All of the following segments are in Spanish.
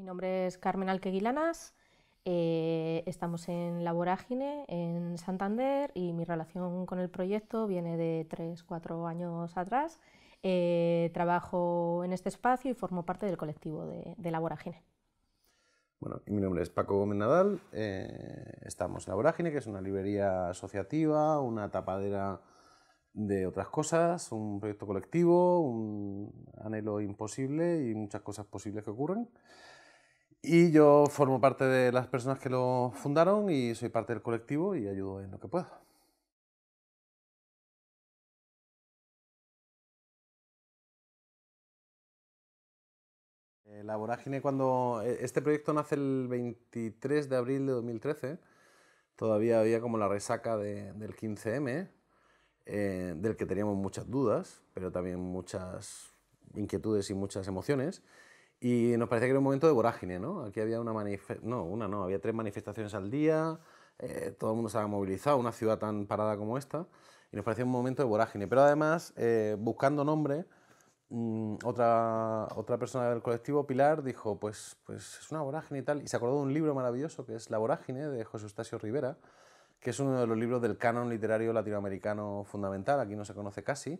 Mi nombre es Carmen Alqueguilanas, eh, estamos en La Vorágine, en Santander, y mi relación con el proyecto viene de 3-4 años atrás. Eh, trabajo en este espacio y formo parte del colectivo de, La Vorágine. mi nombre es Paco Gómez Nadal, eh, estamos en La Vorágine, que es una librería asociativa, una tapadera de otras cosas, un proyecto colectivo, un anhelo imposible y muchas cosas posibles que ocurren. Y yo formo parte de las personas que lo fundaron y soy parte del colectivo y ayudo en lo que pueda. Eh, la vorágine cuando... Eh, este proyecto nace el 23 de abril de 2013. Todavía había como la resaca del 15M, eh, del que teníamos muchas dudas, pero también muchas inquietudes y muchas emociones. Y nos parecía que era un momento de vorágine, ¿no? Aquí había una no, una no, había tres manifestaciones al día, eh, todo el mundo se estaba movilizado, una ciudad tan parada como esta, y nos parecía un momento de vorágine. Pero además, eh, buscando nombre, mm, otra, otra persona del colectivo, Pilar, dijo, pues, pues es una vorágine y tal, y se acordó de un libro maravilloso que es La vorágine de José Eustacio Rivera, que es uno de los libros del canon literario latinoamericano fundamental, aquí no se conoce casi,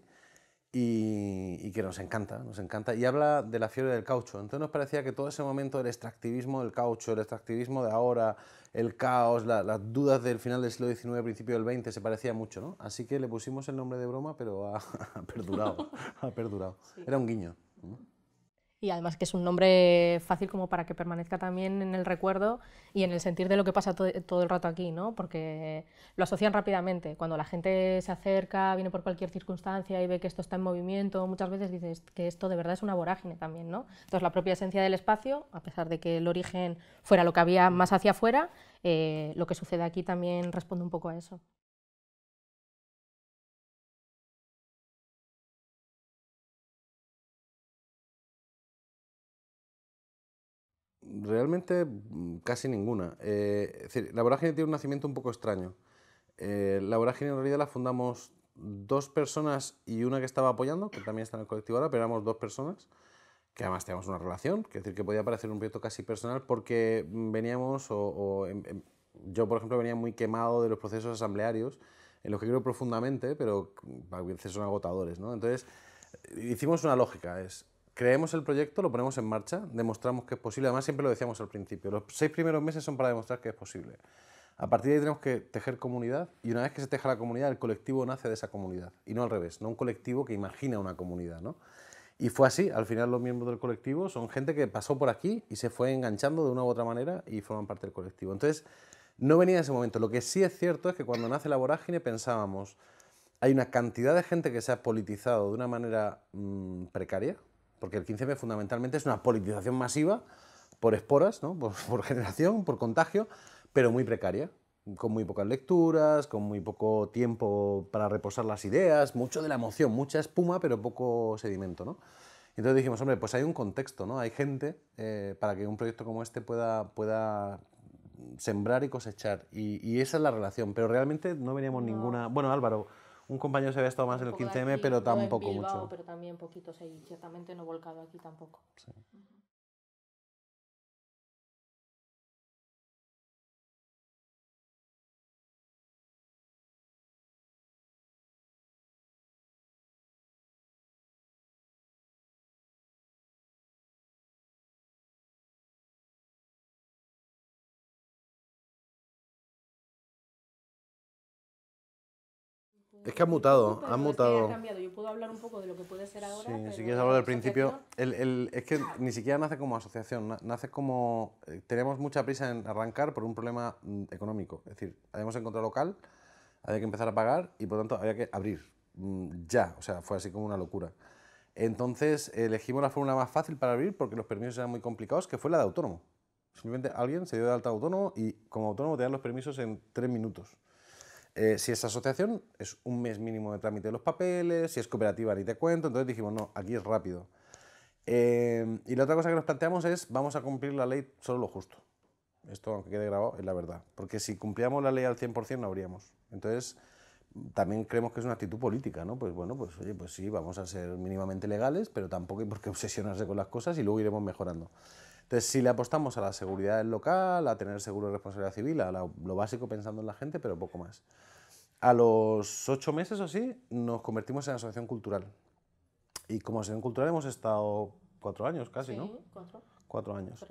y, que nos encanta, nos encanta. Y habla de la fiebre del caucho. Entonces nos parecía que todo ese momento del extractivismo del caucho, el extractivismo de ahora, el caos, las dudas del final del siglo XIX, principio del XX, se parecía mucho, ¿no? Así que le pusimos el nombre de broma, pero ha, perdurado, ha perdurado. Era un guiño y además que es un nombre fácil como para que permanezca también en el recuerdo y en el sentir de lo que pasa todo el rato aquí, Porque lo asocian rápidamente. Cuando la gente se acerca, viene por cualquier circunstancia y ve que esto está en movimiento, muchas veces dices que esto de verdad es una vorágine también, ¿no? Entonces la propia esencia del espacio, a pesar de que el origen fuera lo que había más hacia afuera, eh, lo que sucede aquí también responde un poco a eso. Realmente mm, casi ninguna. Eh, es decir, la vorágine tiene un nacimiento un poco extraño. Eh, la vorágine en realidad la fundamos dos personas y una que estaba apoyando, que también está en el colectivo ahora, pero éramos dos personas, que además teníamos una relación, que decir que podía parecer un proyecto casi personal porque veníamos, o, em, em, yo por ejemplo venía muy quemado de los procesos asamblearios, en los que creo profundamente, pero a veces son agotadores. ¿no? Entonces, hicimos una lógica, es creemos el proyecto, lo ponemos en marcha, demostramos que es posible, además siempre lo decíamos al principio, los seis primeros meses son para demostrar que es posible. A partir de ahí tenemos que tejer comunidad y una vez que se teja la comunidad, el colectivo nace de esa comunidad y no al revés, no un colectivo que imagina una comunidad. ¿no? Y fue así, al final los miembros del colectivo son gente que pasó por aquí y se fue enganchando de una u otra manera y forman parte del colectivo. Entonces, no venía de ese momento. Lo que sí es cierto es que cuando nace la vorágine pensábamos, hay una cantidad de gente que se ha politizado de una manera mm, precaria, porque el 15M fundamentalmente es una politización masiva por esporas, ¿no? por, generación, por contagio, pero muy precaria, con muy pocas lecturas, con muy poco tiempo para reposar las ideas, mucho de la emoción, mucha espuma, pero poco sedimento. ¿no? Entonces dijimos, hombre, pues hay un contexto, ¿no? hay gente eh, para que un proyecto como este pueda, pueda sembrar y cosechar, y, esa es la relación, pero realmente no veníamos ninguna... Bueno, Álvaro... Un compañero se había estado más en el 15M, pero tampoco mucho. Bilbao, Pero también poquitos, ahí, ciertamente no volcado aquí tampoco. Sí. Es que ha mutado, ha mutado. Yo puedo hablar un poco de lo que puede ser ahora. pero si quieres hablar del principio, es que ni siquiera nace como asociación, nace como. Eh, tenemos mucha prisa en arrancar por un problema mm, económico. Es decir, habíamos encontrado local, había que empezar a pagar y por lo tanto había que abrir mm, ya. O sea, fue así como una locura. Entonces elegimos la fórmula más fácil para abrir porque los permisos eran muy complicados, que fue la de autónomo. Simplemente alguien se dio de alta autónomo y como autónomo te dan los permisos en tres minutos. Eh, si es asociación, es un mes mínimo de trámite de los papeles, si es cooperativa, ni te cuento, entonces dijimos, no, aquí es rápido. Eh, y la otra cosa que nos planteamos es, vamos a cumplir la ley solo lo justo. Esto, aunque quede grabado, es la verdad. Porque si cumplíamos la ley al 100% no habríamos. Entonces, también creemos que es una actitud política, ¿no? Pues bueno, pues oye, pues sí, vamos a ser mínimamente legales, pero tampoco hay por qué obsesionarse con las cosas y luego iremos mejorando. Entonces, si le apostamos a la seguridad del local, a tener seguro de responsabilidad civil, a lo básico pensando en la gente, pero poco más. A los ocho meses o así, nos convertimos en asociación cultural. Y como asociación cultural hemos estado cuatro años casi, sí, ¿no? cuatro. Cuatro años.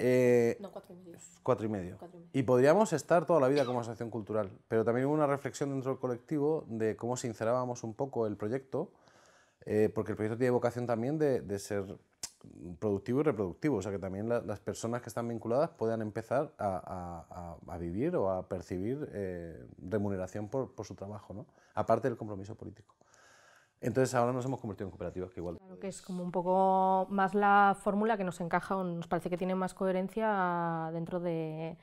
Eh, y medio. no, cuatro y medio. Cuatro y medio. y podríamos estar toda la vida como asociación cultural, pero también hubo una reflexión dentro del colectivo de cómo sincerábamos un poco el proyecto, eh, porque el proyecto tiene vocación también de, de ser productivo y reproductivo, o sea que también las personas que están vinculadas puedan empezar a, a, a vivir o a percibir eh, remuneración por, por, su trabajo, ¿no? aparte del compromiso político. Entonces ahora nos hemos convertido en cooperativas que igual... Claro que es como un poco más la fórmula que nos encaja o nos parece que tiene más coherencia dentro de,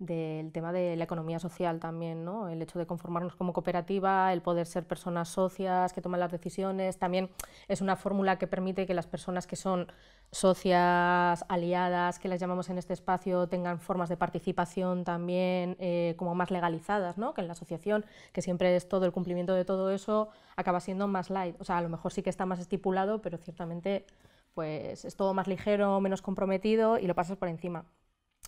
del tema de la economía social también, ¿no? el hecho de conformarnos como cooperativa, el poder ser personas socias que toman las decisiones, también es una fórmula que permite que las personas que son socias, aliadas, que las llamamos en este espacio, tengan formas de participación también eh, como más legalizadas, ¿no? que en la asociación, que siempre es todo el cumplimiento de todo eso, acaba siendo más light, o sea, a lo mejor sí que está más estipulado, pero ciertamente pues es todo más ligero, menos comprometido y lo pasas por encima.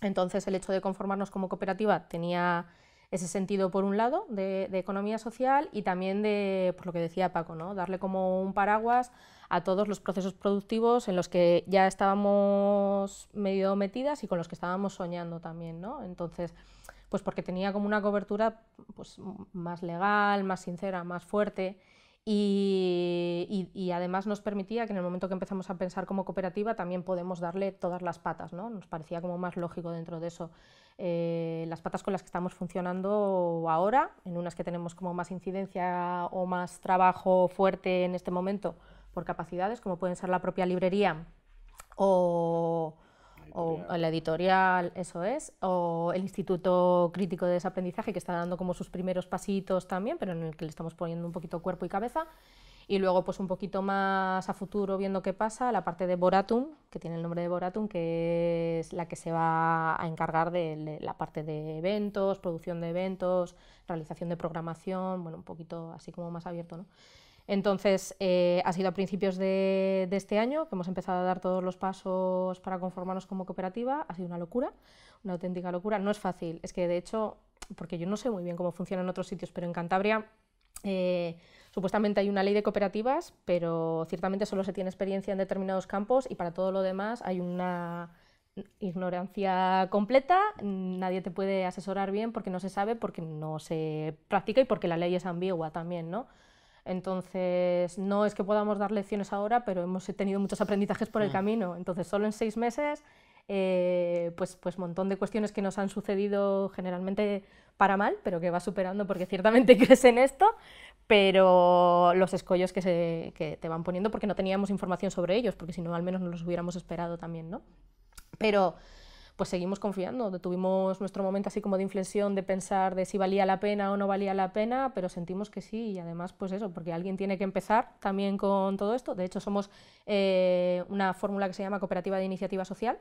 Entonces el hecho de conformarnos como cooperativa tenía ese sentido por un lado de, economía social y también de, pues, lo que decía Paco, ¿no? darle como un paraguas a todos los procesos productivos en los que ya estábamos medio metidas y con los que estábamos soñando también. ¿no? Entonces, pues porque tenía como una cobertura pues, más legal, más sincera, más fuerte y, además nos permitía que en el momento que empezamos a pensar como cooperativa también podemos darle todas las patas, ¿no? Nos parecía como más lógico dentro de eso. Eh, las patas con las que estamos funcionando ahora, en unas que tenemos como más incidencia o más trabajo fuerte en este momento por capacidades, como pueden ser la propia librería o, o la editorial, eso es, o el Instituto Crítico de Desaprendizaje, que está dando como sus primeros pasitos también, pero en el que le estamos poniendo un poquito cuerpo y cabeza. Y luego, pues un poquito más a futuro, viendo qué pasa, la parte de Boratum, que tiene el nombre de Boratum, que es la que se va a encargar de la parte de eventos, producción de eventos, realización de programación, bueno, un poquito así como más abierto, ¿no? Entonces, eh, ha sido a principios de, este año que hemos empezado a dar todos los pasos para conformarnos como cooperativa. Ha sido una locura, una auténtica locura. No es fácil, es que de hecho, porque yo no sé muy bien cómo funciona en otros sitios, pero en Cantabria eh, supuestamente hay una ley de cooperativas, pero ciertamente solo se tiene experiencia en determinados campos y para todo lo demás hay una ignorancia completa, nadie te puede asesorar bien porque no se sabe, porque no se practica y porque la ley es ambigua también, ¿no? Entonces, no es que podamos dar lecciones ahora, pero hemos tenido muchos aprendizajes por el mm. camino. Entonces, solo en seis meses, eh, pues, pues montón de cuestiones que nos han sucedido generalmente para mal, pero que va superando porque ciertamente crees en esto, pero los escollos que, se, que te van poniendo porque no teníamos información sobre ellos, porque si no, al menos no los hubiéramos esperado también, ¿no? Pero pues seguimos confiando. Tuvimos nuestro momento así como de inflexión de pensar de si valía la pena o no valía la pena, pero sentimos que sí y además pues eso, porque alguien tiene que empezar también con todo esto. De hecho somos eh, una fórmula que se llama cooperativa de iniciativa social.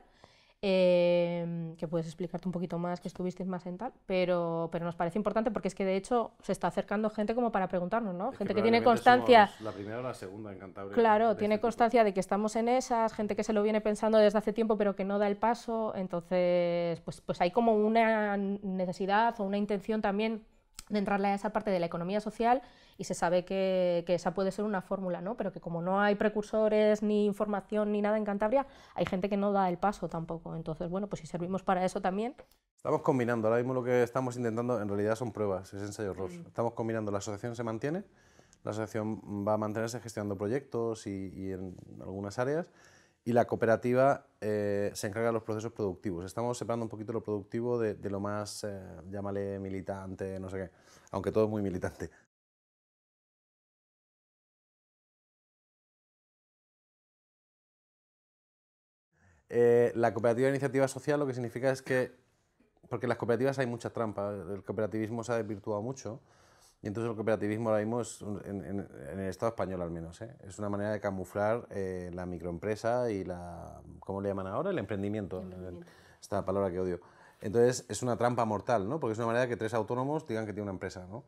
Em, que puedes explicarte un poquito más, que estuvisteis más en tal, pero, pero nos parece importante porque es que de hecho se está acercando gente como para preguntarnos, ¿no? gente que, tiene constancia. La primera o la segunda en Claro, este tiene constancia de que estamos en esas, gente que se lo viene pensando desde hace tiempo pero que no da el paso, entonces pues, pues hay como una necesidad o una intención también de entrarle a esa parte de la economía social y se sabe que, que, esa puede ser una fórmula, ¿no? Pero que como no hay precursores, ni información, ni nada en Cantabria, hay gente que no da el paso tampoco. Entonces, bueno, pues si servimos para eso también. Estamos combinando, ahora mismo lo que estamos intentando en realidad son pruebas, es ensayo error. Mm. Estamos combinando, la asociación se mantiene, la asociación va a mantenerse gestionando proyectos y en algunas áreas, y la cooperativa eh, se encarga de los procesos productivos. Estamos separando un poquito lo productivo de, lo más, eh, llámale militante, no sé qué, aunque todo es muy militante. Eh, la cooperativa de iniciativa social lo que significa es que, porque en las cooperativas hay muchas trampas, el cooperativismo se ha desvirtuado mucho, y entonces el cooperativismo ahora mismo es, en, el Estado español al menos, ¿eh? es una manera de camuflar eh, la microempresa y la, ¿cómo le llaman ahora? El emprendimiento, esta palabra que odio. Entonces es una trampa mortal, ¿no? Porque es una manera de que tres autónomos digan que tiene una empresa, ¿no?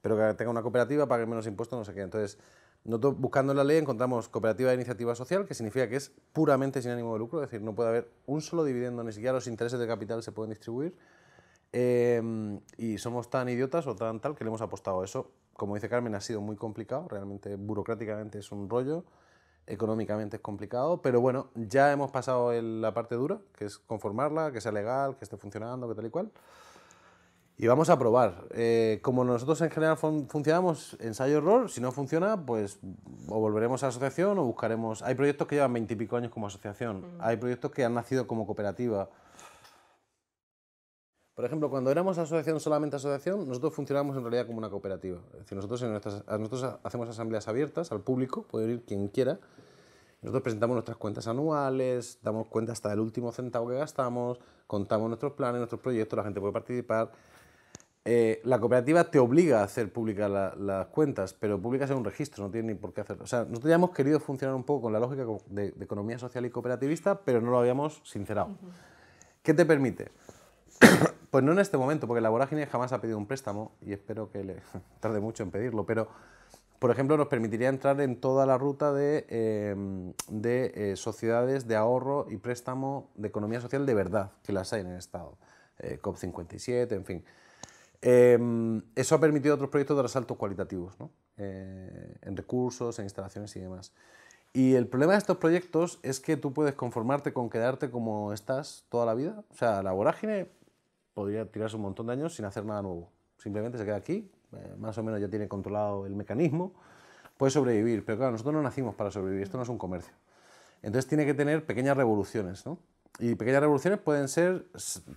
Pero que tenga una cooperativa, pague menos impuestos, no sé qué. Entonces, nosotros buscando en la ley encontramos cooperativa de iniciativa social, que significa que es puramente sin ánimo de lucro, es decir, no puede haber un solo dividendo, ni siquiera los intereses de capital se pueden distribuir Em, y somos tan idiotas o tan tal que le hemos apostado a eso. Como dice Carmen, ha sido muy complicado, realmente burocráticamente es un rollo, económicamente es complicado, pero bueno, ya hemos pasado la parte dura, que es conformarla, que sea legal, que esté funcionando, que tal y cual. Y vamos a probar. Eh, como nosotros en general funcionamos ensayo-error, si no funciona, pues o volveremos a asociación o buscaremos... Hay proyectos que llevan veintipico años como asociación, mm. hay proyectos que han nacido como cooperativa por ejemplo, cuando éramos asociación solamente asociación, nosotros funcionábamos en realidad como una cooperativa. Es decir, nosotros, en nosotros hacemos asambleas abiertas al público, puede ir quien quiera. Nosotros presentamos nuestras cuentas anuales, damos cuenta hasta del último centavo que gastamos, contamos nuestros planes, nuestros proyectos, la gente puede participar. Eh, la cooperativa te obliga a hacer públicas las cuentas, pero públicas es un registro, no tiene ni por qué hacerlo. O sea, nosotros ya hemos querido funcionar un poco con la lógica de, economía social y cooperativista, pero no lo habíamos sincerado. ¿Qué te permite? Pues no en este momento, porque la vorágine jamás ha pedido un préstamo y espero que le tarde mucho en pedirlo, pero por ejemplo nos permitiría entrar en toda la ruta de, em, eh, sociedades de ahorro y préstamo de economía social de verdad, que las hay en el Estado, eh, COP57, en fin. Em, eso ha permitido otros proyectos de resaltos cualitativos, ¿no? Eh, en recursos, en instalaciones y demás. Y el problema de estos proyectos es que tú puedes conformarte con quedarte como estás toda la vida. O sea, la vorágine podría tirarse un montón de años sin hacer nada nuevo. Simplemente se queda aquí, eh, más o menos ya tiene controlado el mecanismo, puede sobrevivir, pero claro, nosotros no nacimos para sobrevivir, esto no es un comercio. Entonces tiene que tener pequeñas revoluciones, ¿no? Y pequeñas revoluciones pueden ser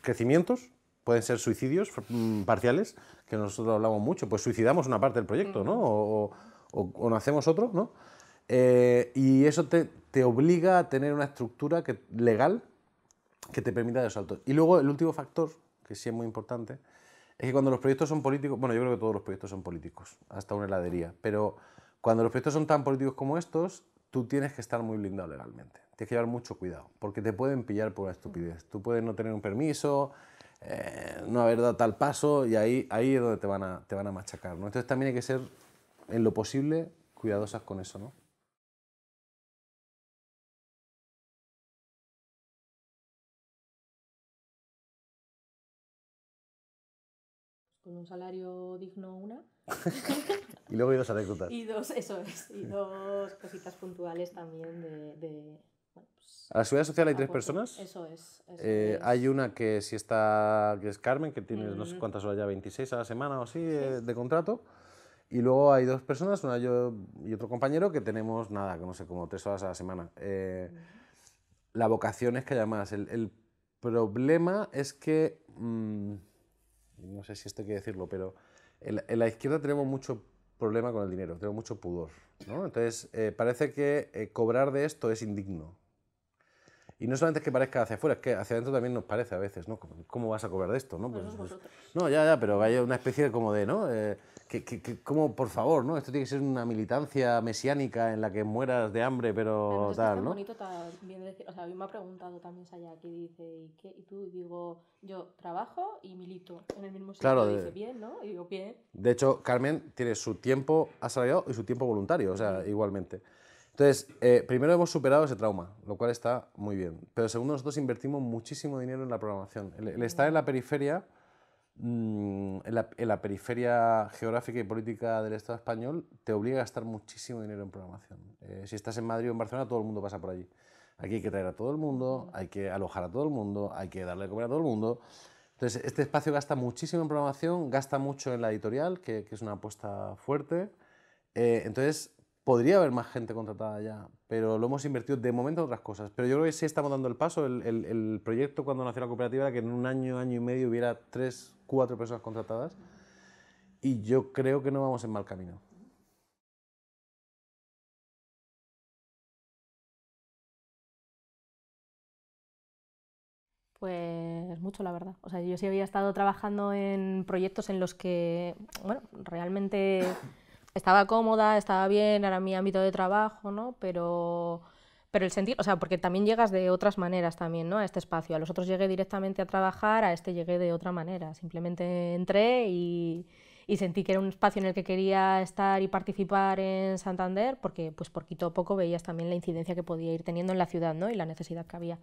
crecimientos, pueden ser suicidios mm, parciales, que nosotros hablamos mucho, pues suicidamos una parte del proyecto, ¿no? O, o, o nacemos otro, ¿no? Eh, y eso te, te, obliga a tener una estructura que, legal que te permita dar salto. Y luego el último factor, que sí es muy importante, es que cuando los proyectos son políticos, bueno, yo creo que todos los proyectos son políticos, hasta una heladería, pero cuando los proyectos son tan políticos como estos, tú tienes que estar muy blindado legalmente, tienes que llevar mucho cuidado, porque te pueden pillar por una estupidez, tú puedes no tener un permiso, eh, no haber dado tal paso, y ahí, ahí es donde te van a, te van a machacar, ¿no? Entonces también hay que ser, en lo posible, cuidadosas con eso, ¿no? un salario digno una. y luego dos anécdotas. Y dos, eso es, y dos cositas puntuales también de... Pues, a la seguridad social hay tres personas. Eso eh, es. Hay una que si está, que es Carmen, que tiene no sé cuántas horas ya, 26 a la semana o así sí. de contrato. Y luego hay dos personas, una yo y otro compañero, que tenemos nada, que no sé, como tres horas a la semana. Eh, la vocación es que haya más. El, problema es que... Mm, no sé si esto hay que decirlo, pero en la, izquierda tenemos mucho problema con el dinero, tenemos mucho pudor. ¿no? Entonces, eh, parece que eh, cobrar de esto es indigno. Y no solamente es que parezca hacia afuera, es que hacia adentro también nos parece a veces, ¿no? ¿Cómo, vas a cobrar de esto? ¿no? Pues, pues, no, ya, ya, pero hay una especie como de, ¿no? Eh, que, como por favor, ¿no? Esto tiene que ser una militancia mesiánica en la que mueras de hambre, pero tal, ¿no? bonito también decir, o sea, a mí me ha preguntado también Saya que dice, ¿y qué? Y tú digo, yo trabajo y milito en el mismo sitio. Claro, dice, de... bien, ¿no? Y digo, bien. De hecho, Carmen tiene su tiempo asalariado y su tiempo voluntario, o sea, igualmente. Entonces, eh, primero hemos superado ese trauma, lo cual está muy bien. Pero segundo, nosotros invertimos muchísimo dinero en la programación. el estar en la periferia Mm, en, la, periferia geográfica y política del Estado español te obliga a gastar muchísimo dinero en programación. Eh, si estás en Madrid o en Barcelona, todo el mundo pasa por allí. Aquí hay que traer a todo el mundo, hay que alojar a todo el mundo, hay que darle de comer a todo el mundo. Entonces, este espacio gasta muchísimo en programación, gasta mucho en la editorial, que, es una apuesta fuerte. Eh, entonces, Podría haber más gente contratada ya, pero lo hemos invertido de momento en otras cosas. Pero yo creo que sí estamos dando el paso. El, proyecto cuando nació la cooperativa era que en un año, año y medio hubiera tres, cuatro personas contratadas. Y yo creo que no vamos en mal camino. Pues mucho, la verdad. O sea, yo sí había estado trabajando en proyectos en los que, realmente estaba cómoda, estaba bien, era mi ámbito de trabajo, ¿no? Pero, pero el sentir, o sea, porque también llegas de otras maneras también, ¿no? A este espacio. A los otros llegué directamente a trabajar, a este llegué de otra manera. Simplemente entré y, sentí que era un espacio en el que quería estar y participar en Santander, porque pues poquito a poco veías también la incidencia que podía ir teniendo en la ciudad, ¿no? Y la necesidad que había.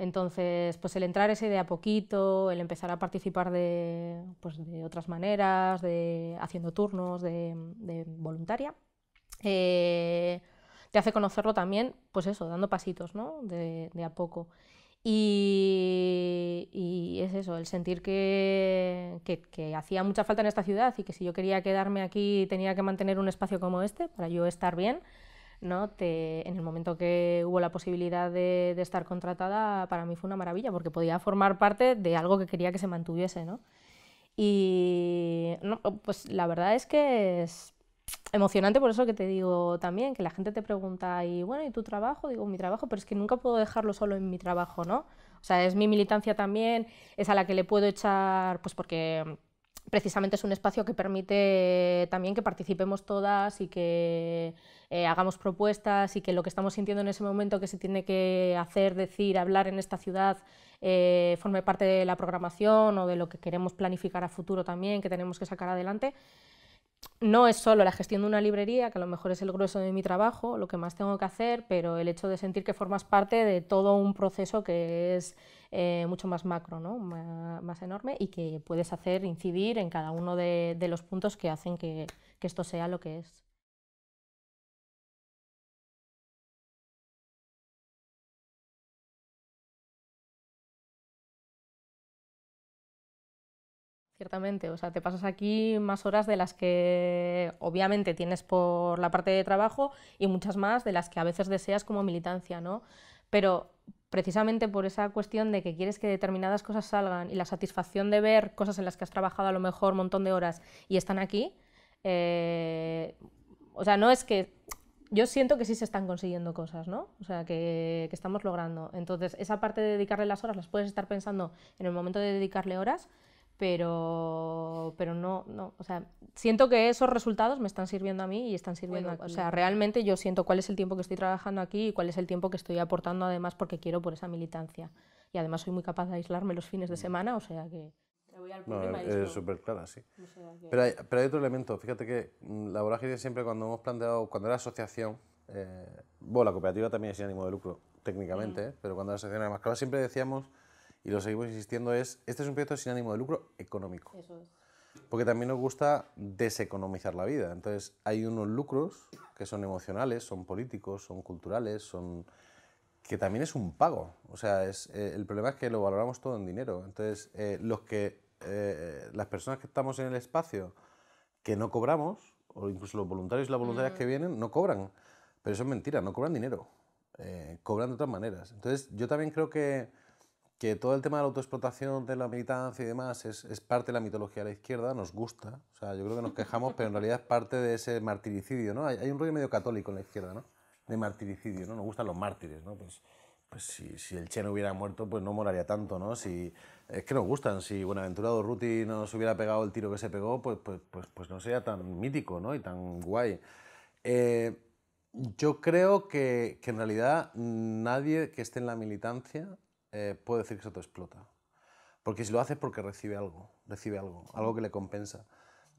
Entonces, pues el entrar ese de a poquito, el empezar a participar de, pues de otras maneras, de haciendo turnos, de, voluntaria, eh, te hace conocerlo también, pues eso, dando pasitos, ¿no? De, a poco. Y, es eso, el sentir que, hacía mucha falta en esta ciudad y que si yo quería quedarme aquí tenía que mantener un espacio como este para yo estar bien. ¿no? Te, en el momento que hubo la posibilidad de, estar contratada, para mí fue una maravilla, porque podía formar parte de algo que quería que se mantuviese, Y pues la verdad es que es emocionante por eso que te digo también, que la gente te pregunta, y bueno, ¿y tu trabajo? Digo, mi trabajo, pero es que nunca puedo dejarlo solo en mi trabajo, ¿no? O sea, es mi militancia también, es a la que le puedo echar, pues porque precisamente es un espacio que permite también que participemos todas y que eh, hagamos propuestas y que lo que estamos sintiendo en ese momento que se tiene que hacer, decir, hablar en esta ciudad eh, forme parte de la programación o de lo que queremos planificar a futuro también, que tenemos que sacar adelante no es solo la gestión de una librería, que a lo mejor es el grueso de mi trabajo, lo que más tengo que hacer, pero el hecho de sentir que formas parte de todo un proceso que es eh, mucho más macro, ¿no? más enorme, y que puedes hacer incidir en cada uno de, los puntos que hacen que esto sea lo que es. Ciertamente, o sea, te pasas aquí más horas de las que obviamente tienes por la parte de trabajo y muchas más de las que a veces deseas como militancia, ¿no? Pero precisamente por esa cuestión de que quieres que determinadas cosas salgan y la satisfacción de ver cosas en las que has trabajado a lo mejor un montón de horas y están aquí, eh, o sea, no es que... Yo siento que sí se están consiguiendo cosas, ¿no? O sea, que, que estamos logrando. Entonces, esa parte de dedicarle las horas, las puedes estar pensando en el momento de dedicarle horas, pero, pero no, no, o sea, siento que esos resultados me están sirviendo a mí y están sirviendo, a, o sea, realmente yo siento cuál es el tiempo que estoy trabajando aquí y cuál es el tiempo que estoy aportando además porque quiero por esa militancia. Y además soy muy capaz de aislarme los fines de mm. semana, o sea que... no, es súper sí. pero, hay, pero, hay, otro elemento, fíjate que mm, la vorágine siempre cuando hemos planteado, cuando era asociación, eh, bueno, la cooperativa también es sin ánimo de lucro, técnicamente, ¿eh? pero cuando la asociación era más siempre decíamos y lo seguimos insistiendo, es, este es un proyecto sin ánimo de lucro económico. Porque también nos gusta deseconomizar la vida. Entonces, hay unos lucros que son emocionales, son políticos, son culturales, son que también es un pago. O sea, es, eh, el problema es que lo valoramos todo en dinero. Entonces, eh, los que, eh, las personas que estamos en el espacio que no cobramos, o incluso los voluntarios y las voluntarias que vienen, no cobran. Pero eso es mentira, no cobran dinero. cobran de otras maneras. Entonces, yo también creo que que todo el tema de la autoexplotación, de la militancia y demás, es, parte de la mitología de la izquierda, nos gusta. O sea, yo creo que nos quejamos, pero en realidad es parte de ese martiricidio, ¿no? Hay, un rollo medio católico en la izquierda, De martiricidio, ¿no? Nos gustan los mártires, ¿no? Pues, pues si, el Che no hubiera muerto, pues no moraría tanto, ¿no? es que nos gustan. Si Buenaventura Ruti no nos hubiera pegado el tiro que se pegó, pues, pues, pues, pues no sería tan mítico, ¿no? Y tan guay. Eh, yo creo que, que en realidad nadie que esté en la militancia eh, puedo decir que se autoexplota. Porque si lo hace es porque recibe algo, recibe algo, algo que le compensa.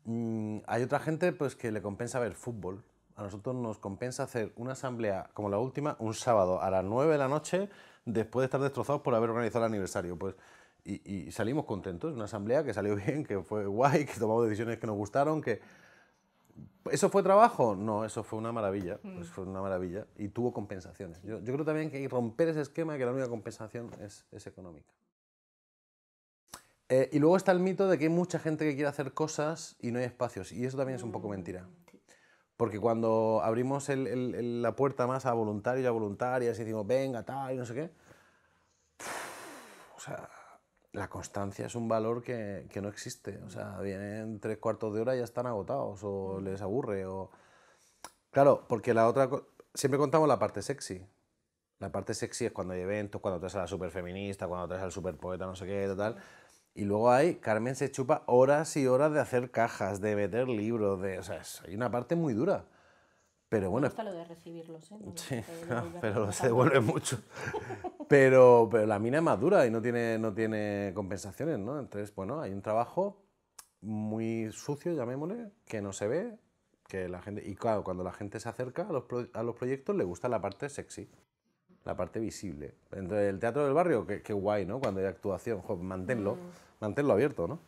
Mm, hay otra gente pues, que le compensa ver fútbol. A nosotros nos compensa hacer una asamblea como la última un sábado a las 9 de la noche después de estar destrozados por haber organizado el aniversario. Pues, y, salimos contentos, una asamblea que salió bien, que fue guay, que tomamos decisiones que nos gustaron, que, ¿Eso fue trabajo? No, eso fue una maravilla. Pues mm. fue una maravilla. Y tuvo compensaciones. Yo, creo también que hay que romper ese esquema que la única compensación es, económica. Eh, y luego está el mito de que hay mucha gente que quiere hacer cosas y no hay espacios. Y eso también es un poco mm, mentira. Porque cuando abrimos la puerta más a voluntarios y a voluntarias y decimos, venga, tal, y no sé qué. sea, la constancia es un valor que, no existe. O sea, vienen tres cuartos de hora y ya están agotados o mm. les aburre. O... Claro, porque la otra... Siempre contamos la parte sexy. La parte sexy es cuando hay eventos, cuando traes a la feminista, cuando traes al poeta, no sé qué, tal. Y luego hay, Carmen se chupa horas y horas de hacer cajas, de meter libros, de... O sea, hay una parte muy dura. Pero bueno. Me lo de recibirlos, ¿eh? sí, pero se devuelve mucho. pero, la mina es más dura y no tiene, no tiene compensaciones, ¿no? Entonces, bueno, hay un trabajo muy sucio, llamémosle, que no se ve, que la gente. Y claro, cuando la gente se acerca a los, a los proyectos le gusta la parte sexy, la parte visible. Entonces, el teatro del barrio, qué, guay, ¿no? Cuando hay actuación, manténlo, mm. manténlo abierto, ¿no?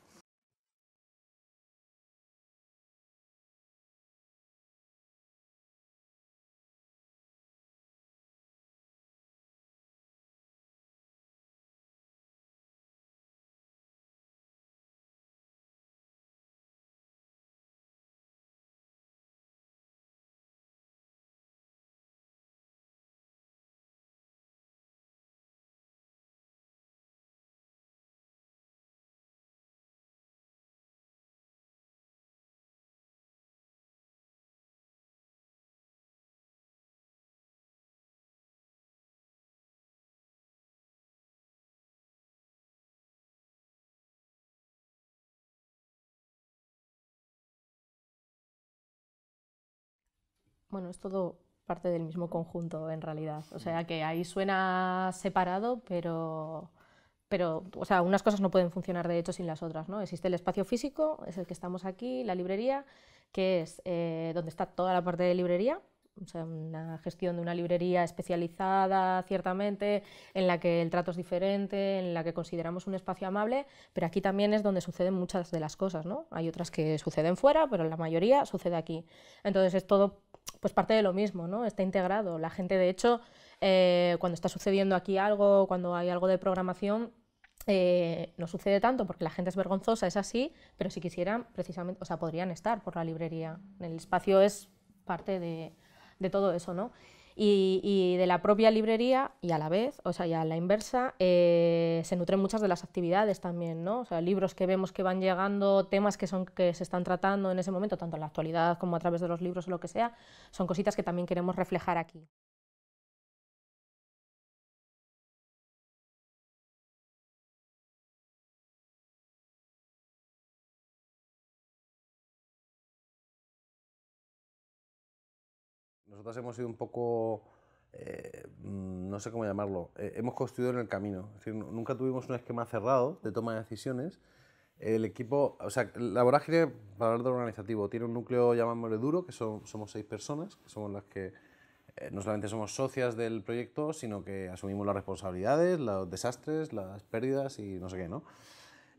Bueno, es todo parte del mismo conjunto en realidad. O sea mm. que ahí suena separado, pero, pero o sea, unas cosas no pueden funcionar de hecho sin las otras. ¿no? Existe el espacio físico, es el que estamos aquí, la librería, que es eh, donde está toda la parte de librería. O sea, una gestión de una librería especializada, ciertamente, en la que el trato es diferente, en la que consideramos un espacio amable, pero aquí también es donde suceden muchas de las cosas, ¿no? Hay otras que suceden fuera, pero la mayoría sucede aquí. Entonces es todo pues parte de lo mismo, ¿no? Está integrado. La gente, de hecho, eh, cuando está sucediendo aquí algo, cuando hay algo de programación, eh, no sucede tanto porque la gente es vergonzosa, es así, pero si quisieran, precisamente, o sea, podrían estar por la librería. El espacio es parte de, de todo eso, ¿no? y, de la propia librería y a la vez, o sea, y a la inversa, eh, se nutren muchas de las actividades también, ¿no? O sea, libros que vemos que van llegando, temas que, son, que se están tratando en ese momento, tanto en la actualidad como a través de los libros o lo que sea, son cositas que también queremos reflejar aquí. nosotros hemos sido un poco, eh, mm, no sé cómo llamarlo, eh, hemos construido en el camino. Es decir, nunca tuvimos un esquema cerrado de toma de decisiones. El equipo, o sea, la vorágine, para hablar de organizativo, tiene un núcleo, llamémosle duro, que son, somos seis personas, que somos las que eh, no solamente somos socias del proyecto, sino que asumimos las responsabilidades, los desastres, las pérdidas y no sé qué, ¿no?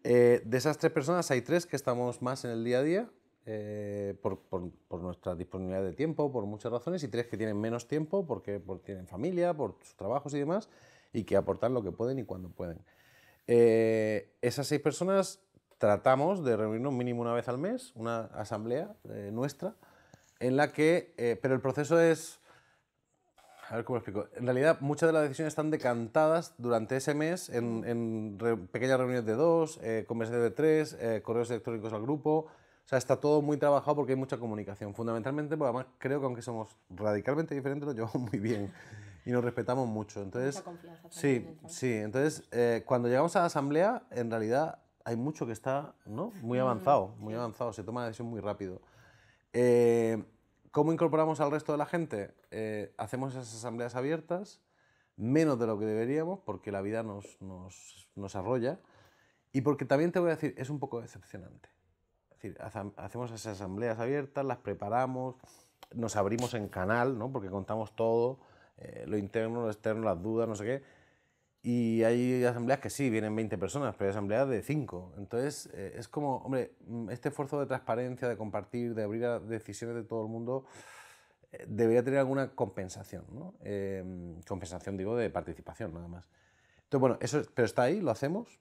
de esas tres personas hay tres que estamos más en el día a día, eh, por, nuestra disponibilidad de tiempo, por muchas razones, y tres que tienen menos tiempo porque tienen familia, por sus trabajos y demás, y que aportan lo que pueden y cuando pueden. Eh, esas seis personas tratamos de reunirnos mínimo una vez al mes, una asamblea eh, nuestra, en la que, pero el proceso es, a ver cómo explico, en realidad muchas de las decisiones están decantadas durante ese mes en, pequeñas reuniones de dos, conversaciones de tres, correos electrónicos al grupo, o sea, está todo muy trabajado porque hay mucha comunicación. Fundamentalmente, porque además creo que aunque somos radicalmente diferentes, lo llevamos muy bien y nos respetamos mucho. Entonces, sí, sí. Entonces, eh, cuando llegamos a la asamblea, en realidad hay mucho que está ¿no? muy mm, avanzado, muy avanzado, se toma la decisión muy rápido. Eh, ¿Cómo incorporamos al resto de la gente? Eh, hacemos esas asambleas abiertas, menos de lo que deberíamos, porque la vida nos, nos, nos arrolla, y porque también te voy a decir, es un poco decepcionante decir, hacemos esas asambleas abiertas, las preparamos, nos abrimos en canal, ¿no? porque contamos todo, eh, lo interno, lo externo, las dudas, no sé qué. Y hay asambleas que sí, vienen 20 personas, pero hay asambleas de 5. Entonces, eh, es como, hombre, mm, este esfuerzo de transparencia, de compartir, de abrir a decisiones de todo el mundo, eh, debería tener alguna compensación, ¿no? Mm, compensación, digo, de participación, nada más. Entonces, bueno, eso, pero está ahí, lo hacemos,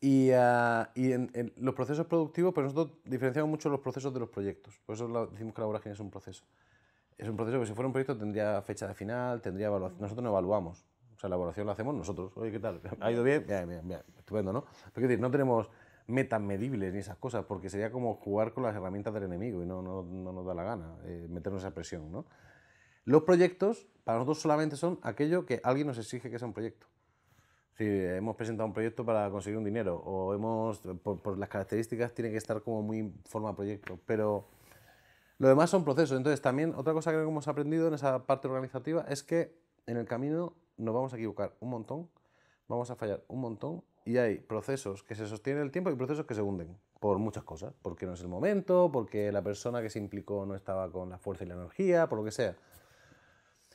y, ah, y en, los procesos productivos, pero pues nosotros diferenciamos mucho los procesos de los proyectos. Por eso decimos que la vorágine es un proceso. Es un proceso que si fuera un proyecto tendría fecha de final, tendría evaluación. Nosotros no evaluamos. O sea, la evaluación la hacemos nosotros. Oye, ¿qué tal? ¿Ha ido bien? Bien, bien, bien. Estupendo, ¿no? Pero decir, no tenemos metas medibles ni esas cosas, porque sería como jugar con las herramientas del enemigo y no, no, no nos da la gana eh, meternos esa presión, ¿no? Los proyectos, para nosotros solamente son aquello que alguien nos exige que sea un proyecto si hemos presentado un proyecto para conseguir un dinero, o hemos, por, las características, tiene que estar como muy en forma proyecto, pero lo demás son procesos. Entonces, también otra cosa que hemos aprendido en esa parte organizativa es que en el camino nos vamos a equivocar un montón, vamos a fallar un montón, y hay procesos que se sostienen el tiempo y procesos que se hunden por muchas cosas, porque no es el momento, porque la persona que se implicó no estaba con la fuerza y la energía, por lo que sea.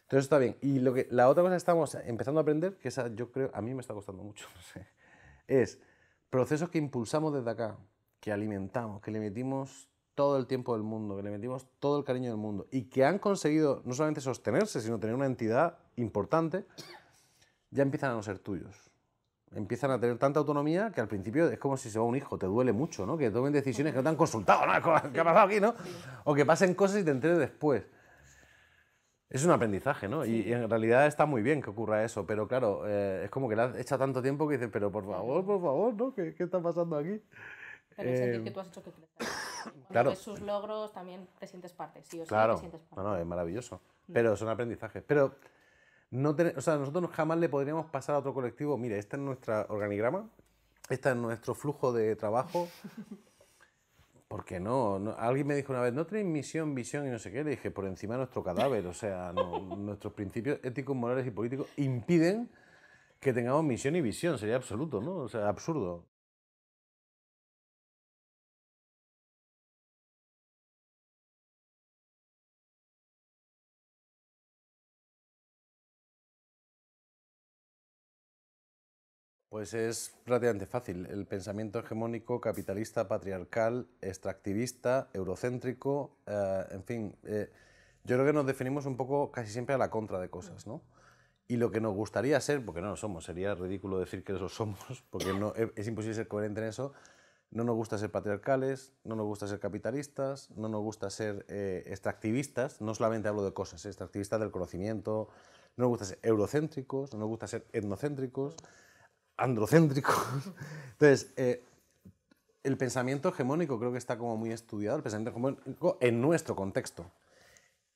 Entonces está bien. Y lo que, la otra cosa que estamos empezando a aprender, que esa yo creo, a mí me está costando mucho, es procesos que impulsamos desde acá, que alimentamos, que le metimos todo el tiempo del mundo, que le metimos todo el cariño del mundo y que han conseguido no solamente sostenerse, sino tener una entidad importante, ya empiezan a no ser tuyos. Empiezan a tener tanta autonomía que al principio es como si se va un hijo, te duele mucho, ¿no? Que tomen decisiones que no te han consultado, ¿no? ha pasado aquí, O que pasen cosas y te enteres después. Es un aprendizaje, ¿no? Y, en realidad está muy bien que ocurra eso, pero claro, eh, es como que le echado tanto tiempo que dices, pero por favor, por favor, ¿no? ¿Qué, qué está pasando aquí? Pero el sentir em, que tú has hecho que crezca. Claro. sus logros también te sientes parte, sí o sí te sientes parte. No, no, es maravilloso. Mm. Pero son aprendizajes. Pero no o sea, nosotros jamás le podríamos pasar a otro colectivo, mire, este es nuestro organigrama, este es nuestro flujo de trabajo, Porque no, no, alguien me dijo una vez, no tenéis misión, visión y no sé qué, le dije, por encima de nuestro cadáver, o sea, nuestros principios éticos, morales y políticos impiden que tengamos misión y visión, sería absoluto, ¿no? O sea, absurdo. Pues es relativamente fácil. El pensamiento hegemónico, capitalista, patriarcal, extractivista, eurocéntrico, eh, en fin, eh, yo creo que nos definimos un poco casi siempre a la contra de cosas, ¿no? Y lo que nos gustaría ser, porque no lo somos, sería ridículo decir que eso somos, porque no, eh, es imposible ser coherente en eso, no nos gusta ser patriarcales, no nos gusta ser capitalistas, no nos gusta ser extractivistas, no solamente hablo de cosas, extractivistas del conocimiento, no nos gusta ser eurocéntricos, no nos gusta ser etnocéntricos androcéntricos. Entonces, eh, el pensamiento hegemónico creo que está como muy estudiado, el pensamiento hegemónico en nuestro contexto.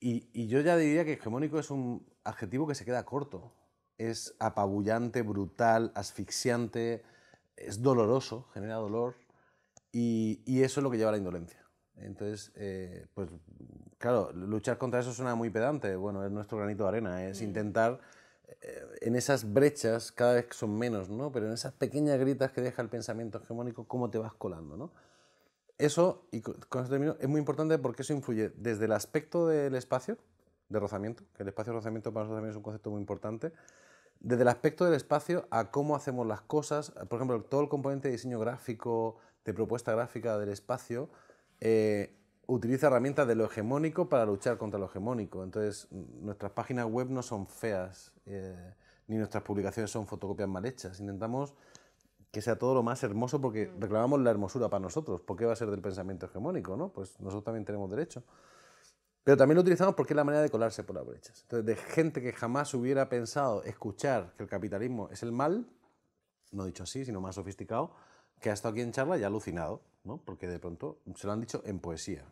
Y, yo ya diría que hegemónico es un adjetivo que se queda corto. Es apabullante, brutal, asfixiante, es doloroso, genera dolor. Y, eso es lo que lleva a la indolencia. Entonces, eh, pues claro, luchar contra eso suena muy pedante. Bueno, es nuestro granito de arena, es mm. intentar en esas brechas cada vez que son menos, ¿no? Pero en esas pequeñas gritas que deja el pensamiento hegemónico, cómo te vas colando, ¿no? Eso, y con termino, es muy importante porque eso influye desde el aspecto del espacio, de rozamiento, que el espacio de rozamiento para nosotros también es un concepto muy importante, desde el aspecto del espacio a cómo hacemos las cosas, por ejemplo, todo el componente de diseño gráfico, de propuesta gráfica del espacio, eh, utiliza herramientas de lo hegemónico para luchar contra lo hegemónico. Entonces, nuestras páginas web no son feas, eh, ni nuestras publicaciones son fotocopias mal hechas. Intentamos que sea todo lo más hermoso porque mm. reclamamos la hermosura para nosotros. ¿Por qué va a ser del pensamiento hegemónico? ¿no? Pues nosotros también tenemos derecho. Pero también lo utilizamos porque es la manera de colarse por las brechas. Entonces, de gente que jamás hubiera pensado escuchar que el capitalismo es el mal, no dicho así, sino más sofisticado, que ha estado aquí en charla y ha alucinado, porque de pronto se lo han dicho en poesía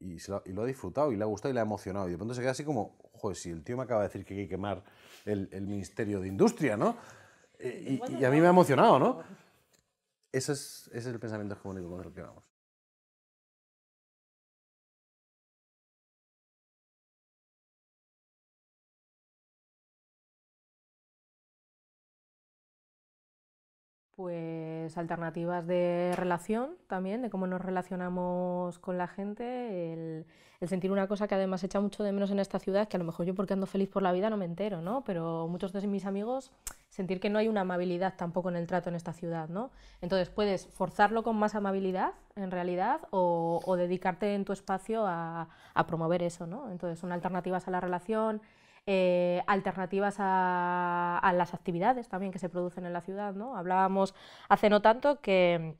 y, lo, ha disfrutado y le ha gustado y le ha emocionado. Y de pronto se queda así como, joder, si el tío me acaba de decir que hay que quemar el, Ministerio de Industria, ¿no? Y, a mí me ha emocionado, ¿no? Ese es, es el pensamiento común con el que vamos. pues alternativas de relación también, de cómo nos relacionamos con la gente, el, sentir una cosa que además echa mucho de menos en esta ciudad, que a lo mejor yo porque ando feliz por la vida no me entero, ¿no? Pero muchos de mis amigos sentir que no hay una amabilidad tampoco en el trato en esta ciudad, ¿no? Entonces puedes forzarlo con más amabilidad, en realidad, o, dedicarte en tu espacio a, a promover eso, ¿no? Entonces son alternativas a la relación, eh, alternativas a, las actividades también que se producen en la ciudad. ¿no? Hablábamos hace no tanto que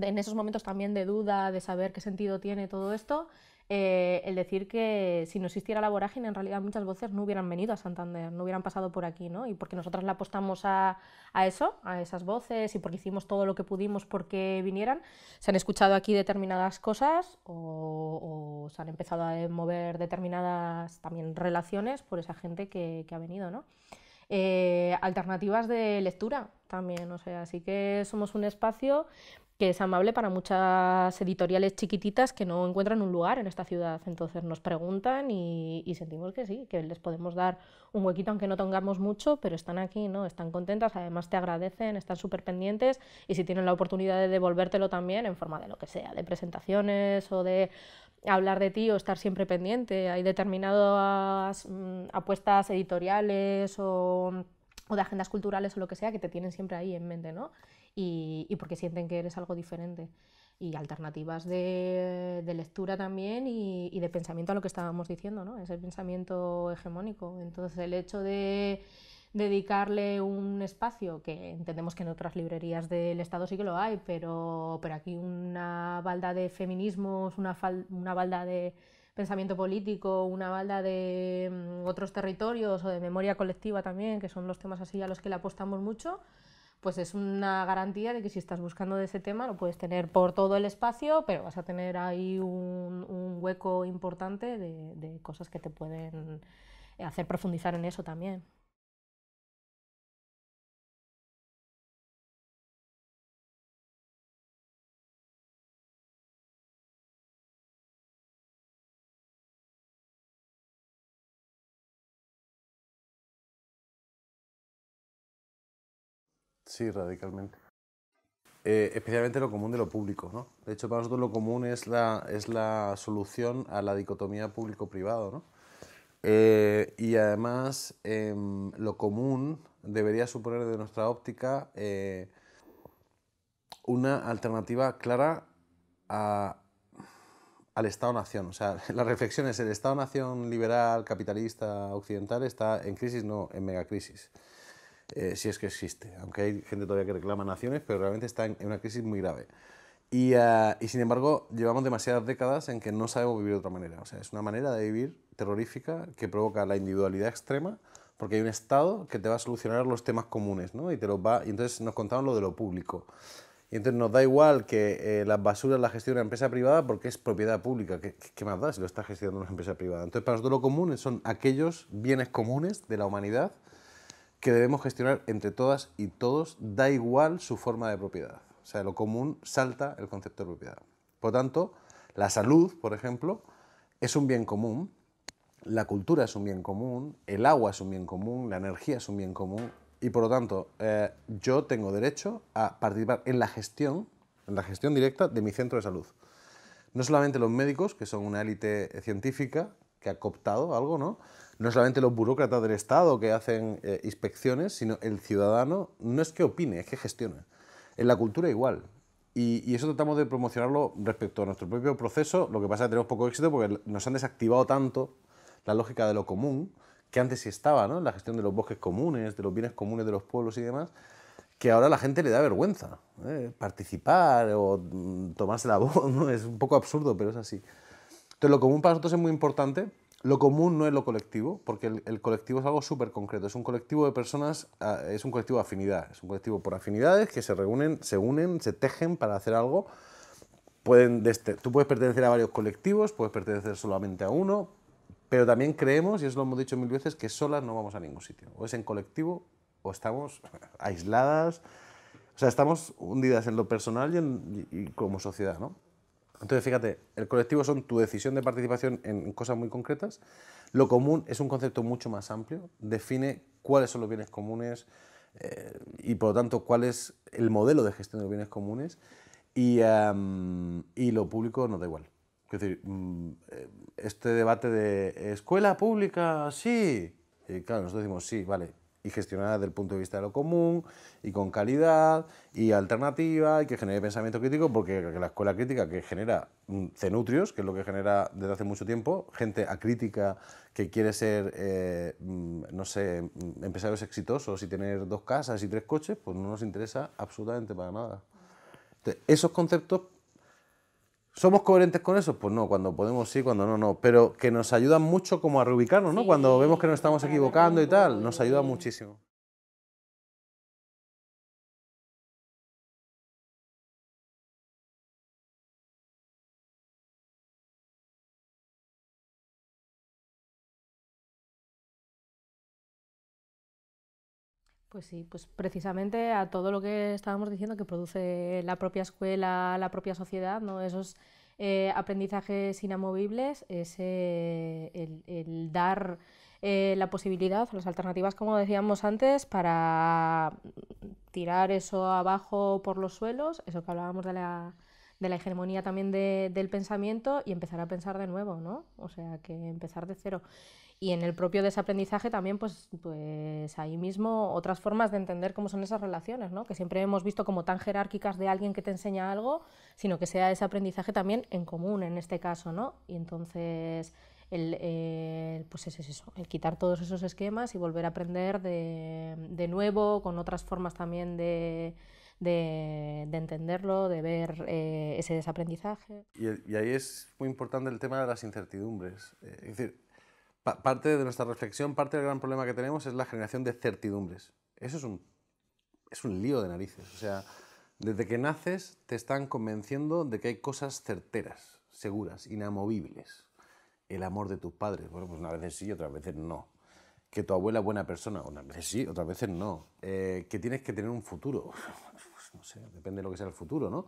en esos momentos también de duda, de saber qué sentido tiene todo esto, eh, el decir que si no existiera la vorágine, en realidad muchas voces no hubieran venido a Santander, no hubieran pasado por aquí, ¿no? Y porque nosotras le apostamos a, eso, a esas voces, y porque hicimos todo lo que pudimos porque vinieran, se han escuchado aquí determinadas cosas o, se han empezado a mover determinadas también relaciones por esa gente que, ha venido, ¿no? Eh, alternativas de lectura también, o sea, así que somos un espacio que es amable para muchas editoriales chiquititas que no encuentran un lugar en esta ciudad. Entonces nos preguntan y, sentimos que sí, que les podemos dar un huequito aunque no tengamos mucho, pero están aquí, ¿no? Están contentas, además te agradecen, están súper pendientes y si tienen la oportunidad de devolvértelo también en forma de lo que sea, de presentaciones o de hablar de ti o estar siempre pendiente. Hay determinadas mm, apuestas editoriales o o de agendas culturales o lo que sea que te tienen siempre ahí en mente, ¿no? y, porque sienten que eres algo diferente. Y alternativas de, lectura también y, de pensamiento a lo que estábamos diciendo, ¿no? Es el pensamiento hegemónico. Entonces el hecho de dedicarle un espacio, que entendemos que en otras librerías del Estado sí que lo hay, pero, pero aquí una balda de feminismos, una, una balda de pensamiento político, una balda de mm, otros territorios o de memoria colectiva también, que son los temas así a los que le apostamos mucho, pues es una garantía de que si estás buscando de ese tema lo puedes tener por todo el espacio, pero vas a tener ahí un, un hueco importante de, de cosas que te pueden hacer profundizar en eso también. Sí, radicalmente. Eh, especialmente lo común de lo público, ¿no? De hecho, para nosotros lo común es la, solución a la dicotomía público-privado, eh, y además, em, lo común debería suponer de nuestra óptica eh, una alternativa clara a, al Estado-Nación. O sea, la reflexión es, ¿el Estado-Nación liberal, capitalista, occidental está en crisis? No, en megacrisis. Eh, si es que existe. Aunque hay gente todavía que reclama naciones, pero realmente está en, una crisis muy grave. Eh, y, sin embargo, llevamos demasiadas décadas en que no sabemos vivir de otra manera. O sea, es una manera de vivir terrorífica que provoca la individualidad extrema, porque hay un Estado que te va a solucionar los temas comunes, ¿no? Y, te los va, y entonces nos contaban lo de lo público. Y entonces nos da igual que eh, las basuras las gestione una empresa privada porque es propiedad pública. ¿Qué, ¿Qué, más da si lo está gestionando una empresa privada? Entonces, para nosotros lo común son aquellos bienes comunes de la humanidad que debemos gestionar entre todas y todos, da igual su forma de propiedad. O sea, lo común salta el concepto de propiedad. Por tanto, la salud, por ejemplo, es un bien común, la cultura es un bien común, el agua es un bien común, la energía es un bien común y por lo tanto eh, yo tengo derecho a participar en la gestión, en la gestión directa de mi centro de salud. No solamente los médicos, que son una élite científica que ha cooptado algo, ¿no? no solamente los burócratas del Estado que hacen eh, inspecciones, sino el ciudadano no es que opine, es que gestione. En la cultura igual. Y, eso tratamos de promocionarlo respecto a nuestro propio proceso. Lo que pasa es que tenemos poco éxito porque nos han desactivado tanto la lógica de lo común, que antes sí estaba, ¿no? La gestión de los bosques comunes, de los bienes comunes de los pueblos y demás, que ahora la gente le da vergüenza ¿eh? participar o mm, tomarse la voz, ¿no? Es un poco absurdo, pero es así. Entonces, lo común para nosotros es muy importante lo común no es lo colectivo, porque el, colectivo es algo súper concreto, es un colectivo de personas, ah, es un colectivo de afinidad, es un colectivo por afinidades que se reúnen, se unen, se tejen para hacer algo. Pueden tú puedes pertenecer a varios colectivos, puedes pertenecer solamente a uno, pero también creemos, y eso lo hemos dicho mil veces, que solas no vamos a ningún sitio. O es en colectivo, o estamos aisladas, o sea, estamos hundidas en lo personal y, y como sociedad, ¿no? Entonces, fíjate, el colectivo son tu decisión de participación en cosas muy concretas. Lo común es un concepto mucho más amplio, define cuáles son los bienes comunes eh, y, por lo tanto, cuál es el modelo de gestión de los bienes comunes. Y, y lo público no da igual. Es decir, mm, eh, este debate de escuela pública, sí. Y claro, nosotros decimos sí, vale, y gestionada desde el punto de vista de lo común y con calidad y alternativa y que genere pensamiento crítico, porque la escuela crítica que genera mm, cenutrios, que es lo que genera desde hace mucho tiempo, gente acrítica que quiere ser, eh, mm, no sé, mm, empresarios exitosos y tener dos casas y tres coches, pues no nos interesa absolutamente para nada. esos conceptos ¿Somos coherentes con eso? Pues no, cuando podemos sí, cuando no, no. Pero que nos ayudan mucho como a reubicarnos, ¿no? cuando vemos que nos estamos equivocando y tal, nos ayuda muchísimo. Pues sí, pues precisamente a todo lo que estábamos diciendo que produce la propia escuela, la propia sociedad, ¿no? Esos eh, aprendizajes inamovibles, es el, dar eh, la posibilidad, las alternativas, como decíamos antes, para tirar eso abajo por los suelos, eso que hablábamos de la, de la hegemonía también del pensamiento y empezar a pensar de nuevo, ¿no? O sea, que empezar de cero. Y en el propio desaprendizaje también, pues, pues ahí mismo otras formas de entender cómo son esas relaciones, ¿no? que siempre hemos visto como tan jerárquicas de alguien que te enseña algo, sino que sea ese aprendizaje también en común en este caso. ¿no? Y entonces, el, eh, pues es eso, el quitar todos esos esquemas y volver a aprender de, de nuevo, con otras formas también de, de, entenderlo, de ver eh, ese desaprendizaje. Y, ahí es muy importante el tema de las incertidumbres. Eh, es decir, parte de nuestra reflexión, parte del gran problema que tenemos es la generación de certidumbres. Eso es un, es un lío de narices. O sea, desde que naces te están convenciendo de que hay cosas certeras, seguras, inamovibles. El amor de tus padres, bueno, pues una veces sí, otras veces no. Que tu abuela es buena persona, una vez sí, otras veces no. Eh, que tienes que tener un futuro. Pues no sé, depende de lo que sea el futuro, ¿no?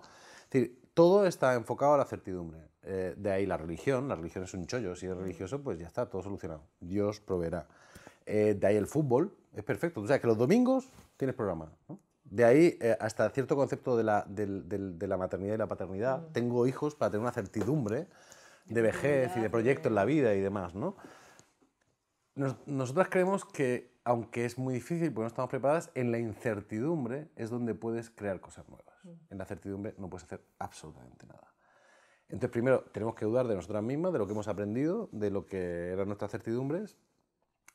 todo está enfocado a la certidumbre. Eh, de ahí la religión, la religión es un chollo, si es mm. religioso, pues ya está, todo solucionado, Dios proveerá. Eh, de ahí el fútbol, es perfecto, o sea que los domingos tienes programa. De ahí eh, hasta cierto concepto de la, de, la, maternidad y la paternidad, mm. tengo hijos para tener una certidumbre de vejez y de proyecto en la vida y demás, ¿no? nosotras creemos que, aunque es muy difícil porque no estamos preparadas, en la incertidumbre es donde puedes crear cosas nuevas. Mm. En la certidumbre no puedes hacer absolutamente nada. Entonces, primero, tenemos que dudar de nosotras mismas, de lo que hemos aprendido, de lo que eran nuestras certidumbres.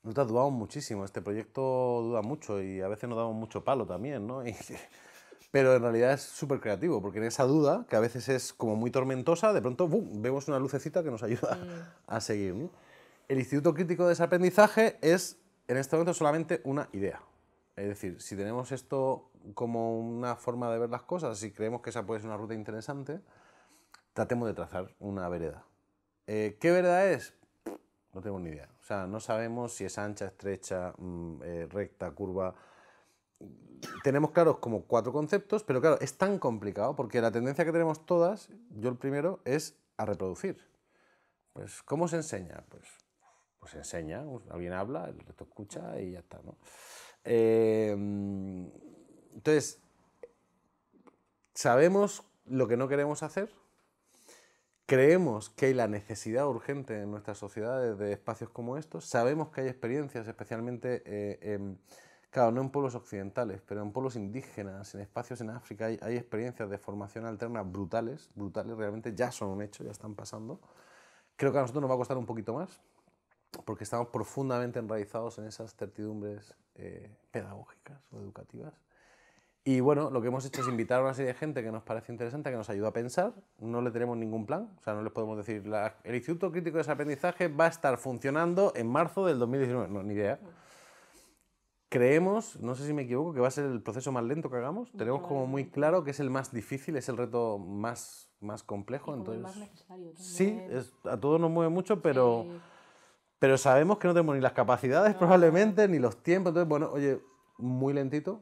Nosotras dudamos muchísimo, este proyecto duda mucho y a veces nos damos mucho palo también, ¿no? pero en realidad es súper creativo, porque en esa duda, que a veces es como muy tormentosa, de pronto ¡bum! vemos una lucecita que nos ayuda a seguir. El Instituto Crítico de Desaprendizaje es, en este momento, solamente una idea. Es decir, si tenemos esto como una forma de ver las cosas, si creemos que esa puede ser una ruta interesante, tratemos de trazar una vereda. Eh, ¿Qué vereda es? No tengo ni idea. O sea, no sabemos si es ancha, estrecha, mm, eh, recta, curva. Tenemos claros como cuatro conceptos, pero claro, es tan complicado porque la tendencia que tenemos todas, yo el primero, es a reproducir. Pues, ¿cómo se enseña? Pues, pues se enseña, pues, alguien habla, el resto escucha y ya está, eh, entonces, sabemos lo que no queremos hacer, Creemos que hay la necesidad urgente en nuestras sociedades de espacios como estos. Sabemos que hay experiencias, especialmente eh, en, claro, no en pueblos occidentales, pero en pueblos indígenas, en espacios en África, hay, experiencias de formación alterna brutales, brutales, realmente ya son un hecho, ya están pasando. Creo que a nosotros nos va a costar un poquito más, porque estamos profundamente enraizados en esas certidumbres eh, pedagógicas o educativas. Y bueno, lo que hemos hecho es invitar a una serie de gente que nos parece interesante, que nos ayuda a pensar. No le tenemos ningún plan, o sea, no les podemos decir, el Instituto Crítico de aprendizaje va a estar funcionando en marzo del 2019, no, ni idea. Creemos, no sé si me equivoco, que va a ser el proceso más lento que hagamos. Tenemos como muy claro que es el más difícil, es el reto más, más complejo. entonces, más necesario Sí, a todos nos mueve mucho, pero, pero sabemos que no tenemos ni las capacidades probablemente, ni los tiempos. Entonces, bueno, oye, muy lentito,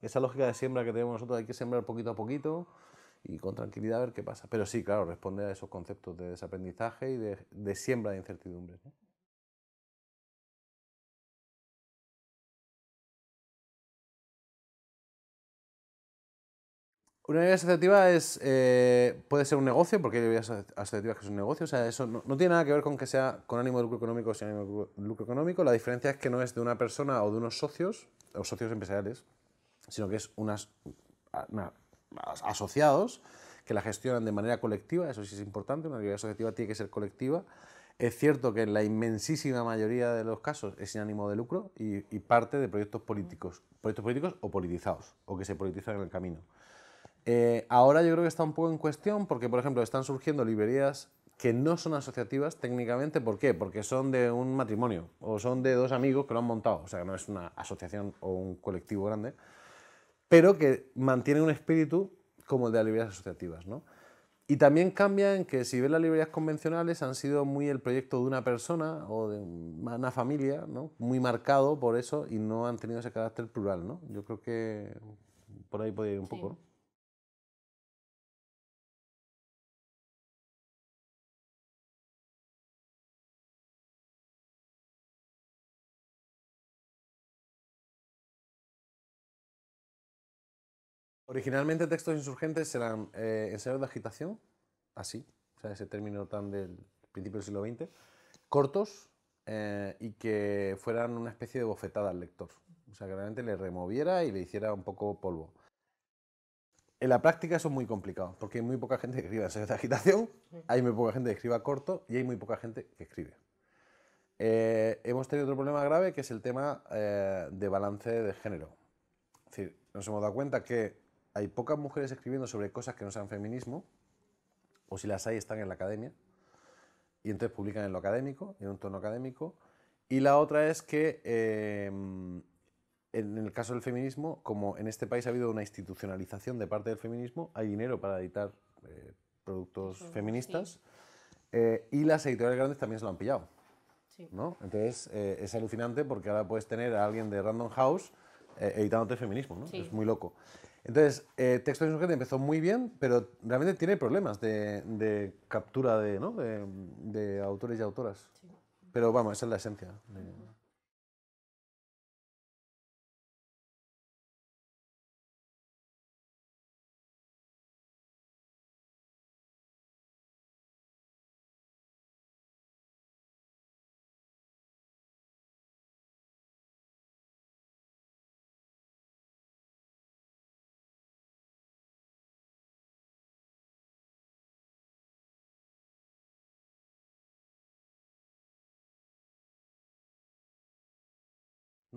esa lógica de siembra que tenemos nosotros hay que sembrar poquito a poquito y con tranquilidad a ver qué pasa. Pero sí, claro, responde a esos conceptos de desaprendizaje y de, siembra de incertidumbres. Una idea asociativa es, eh, puede ser un negocio, porque hay ideas asociativas que son negocios, o sea, eso no, no, tiene nada que ver con que sea con ánimo de lucro económico o sin ánimo de lucro económico, la diferencia es que no es de una persona o de unos socios, o socios empresariales, sino que es unas, asociados que la gestionan de manera colectiva, eso sí es importante, una actividad asociativa tiene que ser colectiva. Es cierto que en la inmensísima mayoría de los casos es sin ánimo de lucro y, parte de proyectos políticos, proyectos políticos o politizados, o que se politizan en el camino. Eh, ahora yo creo que está un poco en cuestión porque, por ejemplo, están surgiendo librerías que no son asociativas técnicamente. ¿Por qué? Porque son de un matrimonio o son de dos amigos que lo han montado. O sea, no es una asociación o un colectivo grande pero que mantienen un espíritu como el de las librerías asociativas. ¿no? Y también cambia en que si ves las librerías convencionales han sido muy el proyecto de una persona o de una familia, ¿no? muy marcado por eso y no han tenido ese carácter plural. ¿no? Yo creo que por ahí podría ir un poco. Originalmente textos insurgentes eran eh, ensayos de agitación, así, o sea, ese término tan del principio del siglo XX, cortos eh, y que fueran una especie de bofetada al lector. O sea, que realmente le removiera y le hiciera un poco polvo. En la práctica eso es muy complicado, porque hay muy poca gente que escriba ensayos de agitación, hay muy poca gente que escriba corto y hay muy poca gente que escribe. Eh, hemos tenido otro problema grave que es el tema eh, de balance de género. Es decir, nos hemos dado cuenta que hay pocas mujeres escribiendo sobre cosas que no sean feminismo, o si las hay están en la academia, y entonces publican en lo académico, en un tono académico, y la otra es que em, en el caso del feminismo, como en este país ha habido una institucionalización de parte del feminismo, hay dinero para editar eh, productos feministas, eh, y las editoriales grandes también se lo han pillado. ¿no? Entonces eh, es alucinante porque ahora puedes tener a alguien de Random House editándote feminismo, es muy loco. Entonces, eh, texto insurgente empezó muy bien, pero realmente tiene problemas de, captura de, ¿no? de, autores y autoras. Pero vamos, esa es la esencia.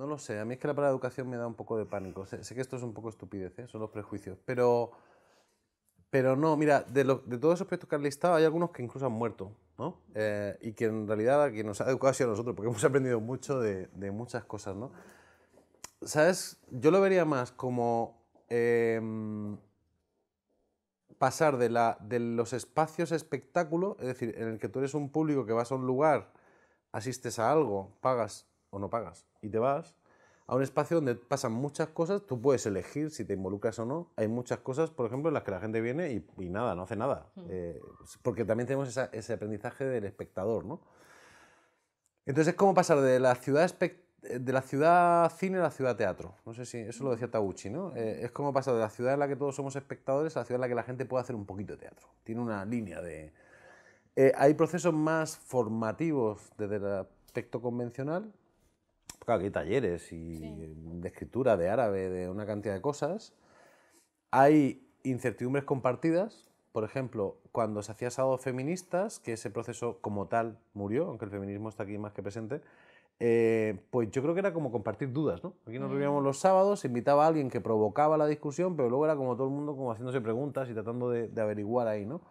No lo sé, a mí es que la palabra educación me da un poco de pánico. Sé, que esto es un poco estupidez, ¿eh? son los prejuicios. Pero, pero no, mira, de, todos esos proyectos que has listado, hay algunos que incluso han muerto, ¿no? Eh, y que en realidad a quien nos ha educado ha sido nosotros, porque hemos aprendido mucho de, muchas cosas, ¿no? ¿Sabes? Yo lo vería más como em, pasar de, de los espacios espectáculo, es decir, en el que tú eres un público que vas a un lugar, asistes a algo, pagas o no pagas y te vas a un espacio donde pasan muchas cosas, tú puedes elegir si te involucras o no. Hay muchas cosas, por ejemplo, en las que la gente viene y, nada, no hace nada. Eh, pues, porque también tenemos ese aprendizaje del espectador, ¿no? Entonces es como pasar de la ciudad eh, de la ciudad cine a la ciudad teatro. No sé si eso lo decía Tauchi, ¿no? Eh, es como pasar de la ciudad en la que todos somos espectadores a la ciudad en la que la gente puede hacer un poquito de teatro. Tiene una línea de... hay procesos más formativos desde el aspecto convencional claro, aquí hay talleres y de escritura, de árabe, de una cantidad de cosas. Hay incertidumbres compartidas, por ejemplo, cuando se hacía sábado feministas, que ese proceso como tal murió, aunque el feminismo está aquí más que presente, eh, pues yo creo que era como compartir dudas, ¿no? Aquí nos mm. reuníamos los sábados, se invitaba a alguien que provocaba la discusión, pero luego era como todo el mundo como haciéndose preguntas y tratando de, de averiguar ahí, ¿no?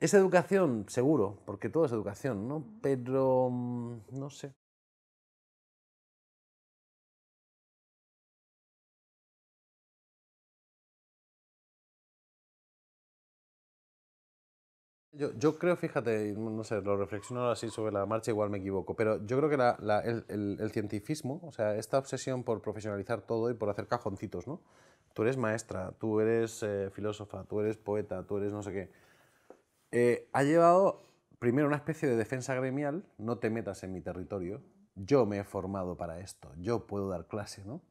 Es educación, seguro, porque todo es educación, ¿no? Mm. Pero, mm, no sé, yo, creo, fíjate, no sé, lo reflexiono así sobre la marcha, igual me equivoco, pero yo creo que el, el, cientifismo, o sea, esta obsesión por profesionalizar todo y por hacer cajoncitos, ¿no? Tú eres maestra, tú eres eh, filósofa, tú eres poeta, tú eres no sé qué. Eh, ha llevado primero una especie de defensa gremial, no te metas en mi territorio, yo me he formado para esto, yo puedo dar clase, ¿no?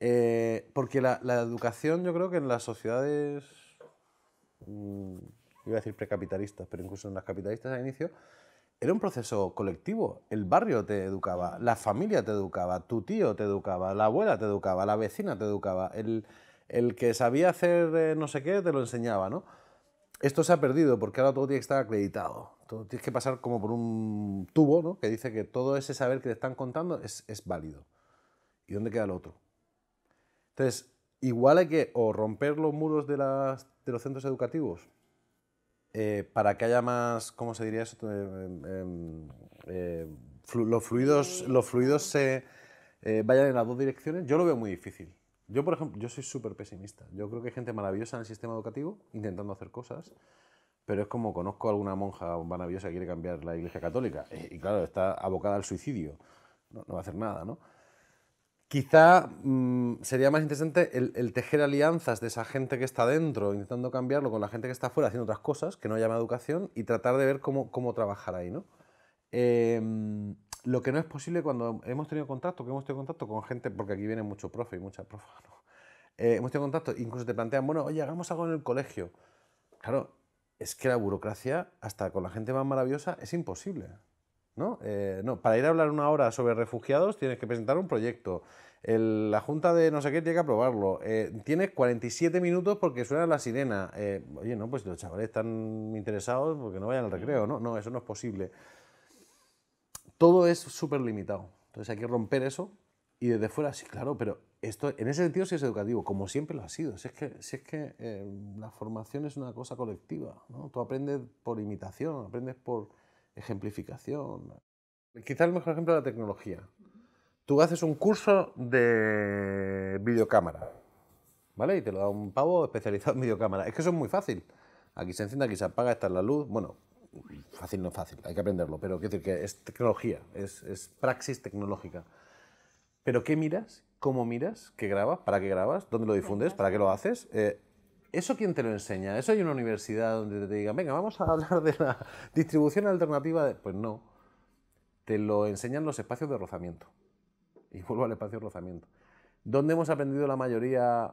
Eh, porque la, educación yo creo que en las sociedades... Mm, iba a decir precapitalistas, pero incluso en las capitalistas al inicio, era un proceso colectivo. El barrio te educaba, la familia te educaba, tu tío te educaba, la abuela te educaba, la vecina te educaba, el, el que sabía hacer eh, no sé qué te lo enseñaba, ¿no? Esto se ha perdido porque ahora todo tiene que estar acreditado. Todo, tienes que pasar como por un tubo, ¿no? Que dice que todo ese saber que te están contando es, es válido. ¿Y dónde queda el otro? Entonces, igual hay que o romper los muros de, las, de los centros educativos eh, para que haya más, ¿cómo se diría eso? Em, em, em, eh, los fluidos, se eh, vayan en las dos direcciones, yo lo veo muy difícil. Yo, por ejemplo, yo soy súper pesimista. Yo creo que hay gente maravillosa en el sistema educativo intentando hacer cosas, pero es como conozco a alguna monja maravillosa que quiere cambiar la Iglesia Católica y, claro, está abocada al suicidio. No, no va a hacer nada, ¿no? Quizá mm, sería más interesante el, tejer alianzas de esa gente que está dentro, intentando cambiarlo con la gente que está fuera haciendo otras cosas, que no llama educación, y tratar de ver cómo, cómo trabajar ahí, ¿no? Em, lo que no es posible cuando hemos tenido contacto, que hemos tenido contacto con gente, porque aquí viene mucho profe y muchas profa, eh, hemos tenido contacto, incluso te plantean, bueno, oye, hagamos algo en el colegio. Claro, es que la burocracia, hasta con la gente más maravillosa, es imposible. Eh, ¿no? para ir a hablar una hora sobre refugiados tienes que presentar un proyecto. la junta de no sé qué tiene que aprobarlo. Eh, tienes 47 minutos porque suena la sirena. Eh, oye, no, pues los chavales están interesados porque pues no vayan al mm. recreo, ¿no? No, eso no es posible. Todo es súper limitado. Entonces hay que romper eso y desde fuera, sí, claro, pero esto en ese sentido sí es educativo, como siempre lo ha sido. Si es que, si es que la formación es una cosa colectiva, Tú aprendes por imitación, aprendes por ejemplificación. Quizás el mejor ejemplo es la tecnología. Tú haces un curso de videocámara, ¿vale? Y te lo da un pavo especializado en videocámara. Es que eso es muy fácil. Aquí se enciende, aquí se apaga, está la luz. Bueno, fácil no fácil, hay que aprenderlo, pero quiero decir que es tecnología, es, praxis tecnológica. Pero ¿qué miras? ¿Cómo miras? ¿Qué grabas? ¿Para qué grabas? ¿Dónde lo difundes? ¿Para qué lo haces? Eh, ¿Eso quién te lo enseña? ¿Eso hay una universidad donde te digan, venga, vamos a hablar de la distribución alternativa? Pues no. Te lo enseñan los espacios de rozamiento. Y vuelvo al espacio de rozamiento. ¿Dónde hemos aprendido la mayoría,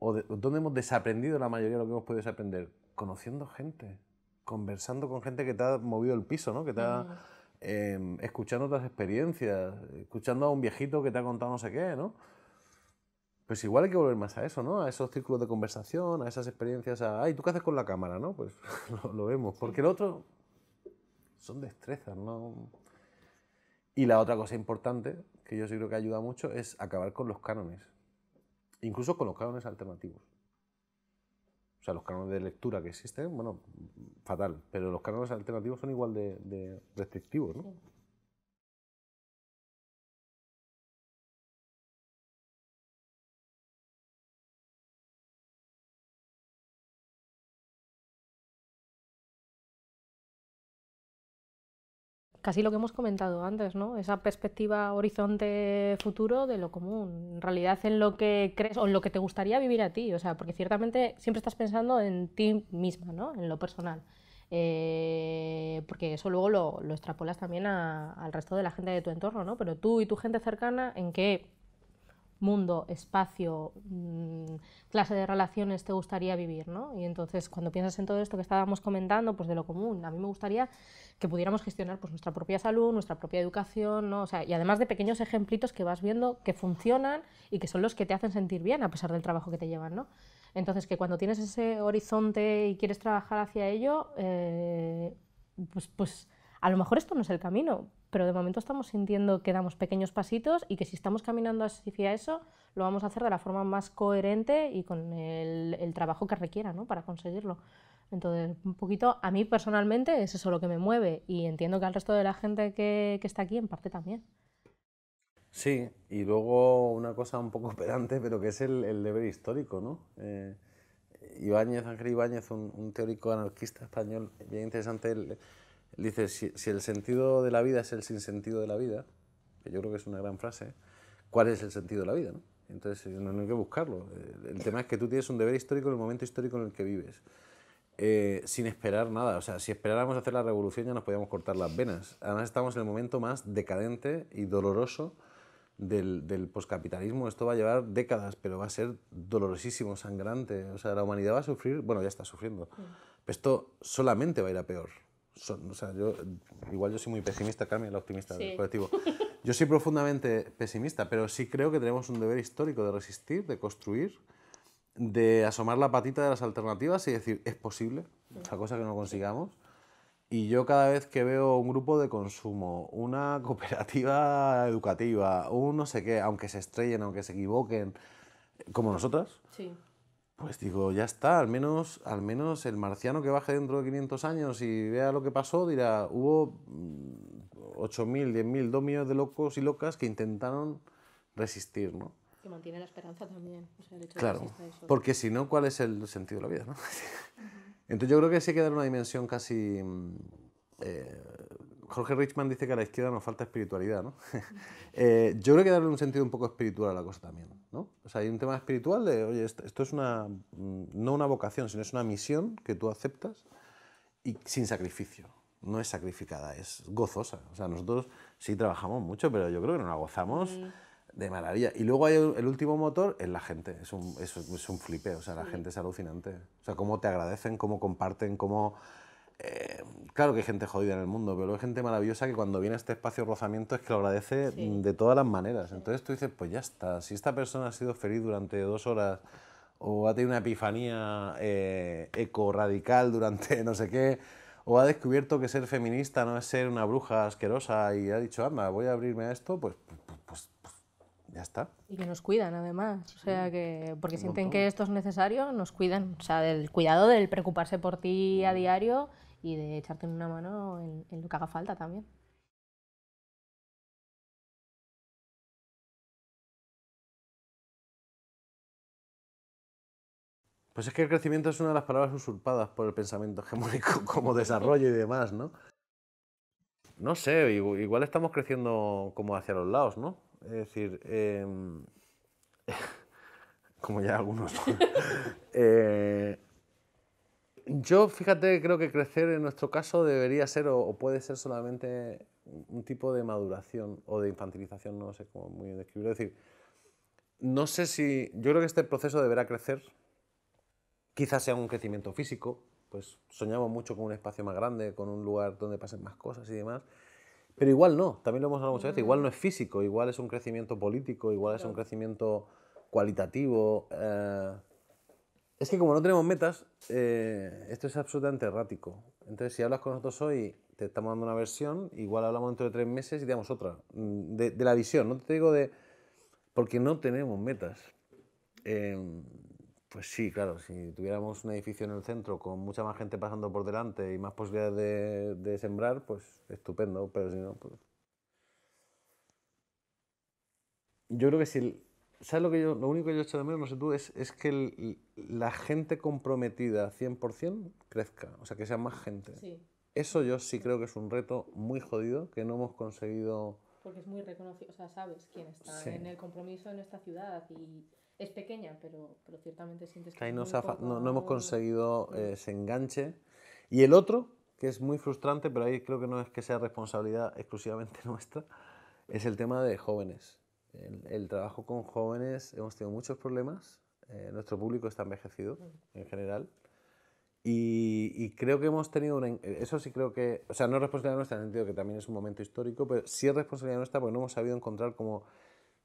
o dónde hemos desaprendido la mayoría de lo que hemos podido aprender Conociendo gente, conversando con gente que te ha movido el piso, ¿no? Que te mm. em, escuchando otras experiencias, escuchando a un viejito que te ha contado no sé qué, ¿no? Pues igual hay que volver más a eso, ¿no? A esos círculos de conversación, a esas experiencias, ay, ¿tú qué haces con la cámara, no? Pues lo, vemos, porque el otro son destrezas, ¿no? Y la otra cosa importante, que yo sí creo que ayuda mucho, es acabar con los cánones, incluso con los cánones alternativos. O sea, los cánones de lectura que existen, bueno, fatal, pero los cánones alternativos son igual de restrictivos, ¿no? casi lo que hemos comentado antes, ¿no? Esa perspectiva horizonte futuro de lo común, en realidad en lo que crees o en lo que te gustaría vivir a ti, o sea, porque ciertamente siempre estás pensando en ti misma, ¿no? En lo personal. Eh, porque eso luego lo, extrapolas también al resto de la gente de tu entorno, ¿no? Pero tú y tu gente cercana, ¿en qué mundo, espacio, mm, clase de relaciones te gustaría vivir, ¿no? Y entonces cuando piensas en todo esto que estábamos comentando, pues de lo común, a mí me gustaría que pudiéramos gestionar pues nuestra propia salud, nuestra propia educación, y además de pequeños ejemplitos que vas viendo que funcionan y que son los que te hacen sentir bien a pesar del trabajo que te llevan, Entonces que cuando tienes ese horizonte y quieres trabajar hacia ello, eh, pues, pues a lo mejor esto no es el camino, pero de momento estamos sintiendo que damos pequeños pasitos y que si estamos caminando hacia eso, lo vamos a hacer de la forma más coherente y con el, trabajo que requiera ¿no? para conseguirlo. Entonces, un poquito, a mí personalmente es eso lo que me mueve y entiendo que al resto de la gente que, está aquí en parte también. Sí, y luego una cosa un poco pedante, pero que es el, deber histórico, ¿no? Eh, Ibáñez, Ángel Ibáñez, un, teórico anarquista español bien interesante, el dice, si, el sentido de la vida es el sinsentido de la vida, que yo creo que es una gran frase, ¿cuál es el sentido de la vida? Entonces, eh, no, hay que buscarlo. Eh, el tema es que tú tienes un deber histórico en el momento histórico en el que vives, eh, sin esperar nada. O sea, si esperáramos hacer la revolución ya nos podíamos cortar las venas. Además, estamos en el momento más decadente y doloroso del, del poscapitalismo. Esto va a llevar décadas, pero va a ser dolorosísimo, sangrante. O sea, la humanidad va a sufrir, bueno, ya está sufriendo. Pero esto solamente va a ir a peor o sea, yo, igual yo soy muy pesimista, Carmen, la optimista del colectivo. Yo soy profundamente pesimista, pero sí creo que tenemos un deber histórico de resistir, de construir, de asomar la patita de las alternativas y decir, es posible, la cosa que no consigamos. Y yo cada vez que veo un grupo de consumo, una cooperativa educativa, un no sé qué, aunque se estrellen, aunque se equivoquen, como nosotras, pues digo, ya está, al menos, al menos el marciano que baje dentro de 500 años y vea lo que pasó dirá, hubo 8.000, 10.000, 2 millones de locos y locas que intentaron resistir, ¿no? Que mantiene la esperanza también. claro, porque si no, ¿cuál es el sentido de la vida? Entonces yo creo que sí hay que dar una dimensión casi... Mm, eh, Jorge Richman dice que a la izquierda nos falta espiritualidad, ¿no? eh, yo creo que darle un sentido un poco espiritual a la cosa también hay un tema espiritual de, oye, esto, es una, mm, no una vocación, sino es una misión que tú aceptas y sin sacrificio. No es sacrificada, es gozosa. O sea, nosotros sí trabajamos mucho, pero yo creo que nos la gozamos de maravilla. Y luego hay el último motor, es la gente. Es un, es, flipe, o sea, la gente es alucinante. O sea, cómo te agradecen, cómo comparten, cómo... Eh, claro que hay gente jodida en el mundo, pero hay gente maravillosa que cuando viene a este espacio de rozamiento es que lo agradece de todas las maneras. Entonces tú dices, pues ya está, si esta persona ha sido feliz durante dos horas o ha tenido una epifanía eh, eco-radical durante no sé qué, o ha descubierto que ser feminista no es ser una bruja asquerosa y ha dicho, anda, voy a abrirme a esto, pues, pues, pues, pues ya está. Y que nos cuidan además, o sea porque sienten que esto es necesario, nos cuidan, o sea, del cuidado, del preocuparse por ti a mm. diario y de echarte una mano en, lo que haga falta también. Pues es que el crecimiento es una de las palabras usurpadas por el pensamiento hegemónico como desarrollo y demás, ¿no? No sé, igual estamos creciendo como hacia los lados, ¿no? Es decir, em, como ya algunos. Eh, yo, fíjate, creo que crecer en nuestro caso debería ser o, puede ser solamente un tipo de maduración o de infantilización, no sé cómo muy describirlo. Es decir, no sé si. Yo creo que este proceso deberá crecer. Quizás sea un crecimiento físico, pues soñamos mucho con un espacio más grande, con un lugar donde pasen más cosas y demás. Pero igual no, también lo hemos hablado muchas veces, igual no es físico, igual es un crecimiento político, igual es un crecimiento cualitativo. Eh, es que como no tenemos metas, eh, esto es absolutamente errático. Entonces, si hablas con nosotros hoy, te estamos dando una versión, igual hablamos dentro de tres meses y te damos otra. Mm, de, la visión, no te digo de... Porque no tenemos metas. Em, pues sí, claro, si tuviéramos un edificio en el centro con mucha más gente pasando por delante y más posibilidades de, sembrar, pues estupendo, pero si no, pues- Yo creo que si ¿Sabes lo, que yo, lo único que yo hecho de menos, no sé tú, es, es que la gente comprometida 100% crezca, o sea, que sea más gente. Eso yo sí creo que es un reto muy jodido que no hemos conseguido... Porque es muy reconocido, o sea, sabes quién está en el compromiso en nuestra ciudad y es pequeña, pero, pero ciertamente sientes que... no, no, hemos conseguido eh, ese enganche. Y el otro, que es muy frustrante, pero ahí creo que no es que sea responsabilidad exclusivamente nuestra, es el tema de jóvenes el, trabajo con jóvenes hemos tenido muchos problemas. Eh, nuestro público está envejecido mm. en general. Y, creo que hemos tenido una... Eso sí creo que... O sea, no es responsabilidad nuestra en el sentido que también es un momento histórico, pero sí es responsabilidad nuestra porque no hemos sabido encontrar como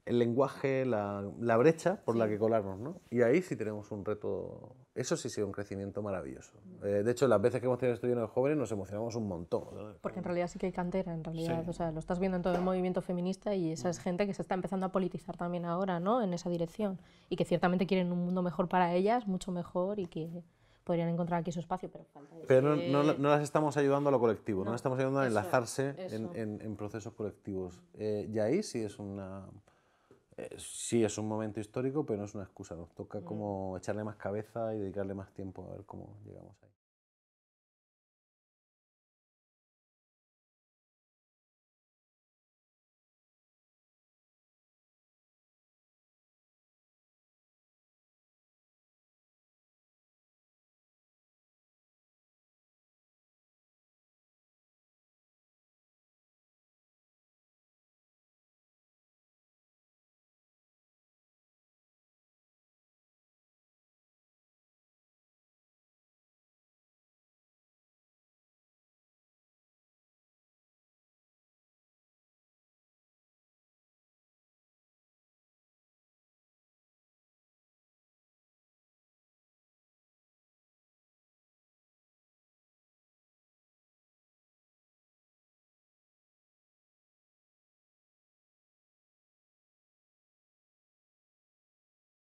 el lenguaje, la, brecha por la que colarnos, ¿no? Y ahí sí tenemos un reto, eso sí ha sido un crecimiento maravilloso. Eh, de hecho, las veces que hemos tenido este de jóvenes nos emocionamos un montón. Porque en realidad sí que hay cantera, en realidad, o sea, lo estás viendo en todo el movimiento feminista y esa es gente que se está empezando a politizar también ahora, ¿no? En esa dirección y que ciertamente quieren un mundo mejor para ellas, mucho mejor y que podrían encontrar aquí su espacio, pero Pero no, las estamos ayudando a lo colectivo, no, las estamos ayudando a enlazarse En, procesos colectivos. Eh, y ahí sí es una eh, sí es un momento histórico, pero no es una excusa. Nos toca mm. como echarle más cabeza y dedicarle más tiempo a ver cómo llegamos ahí.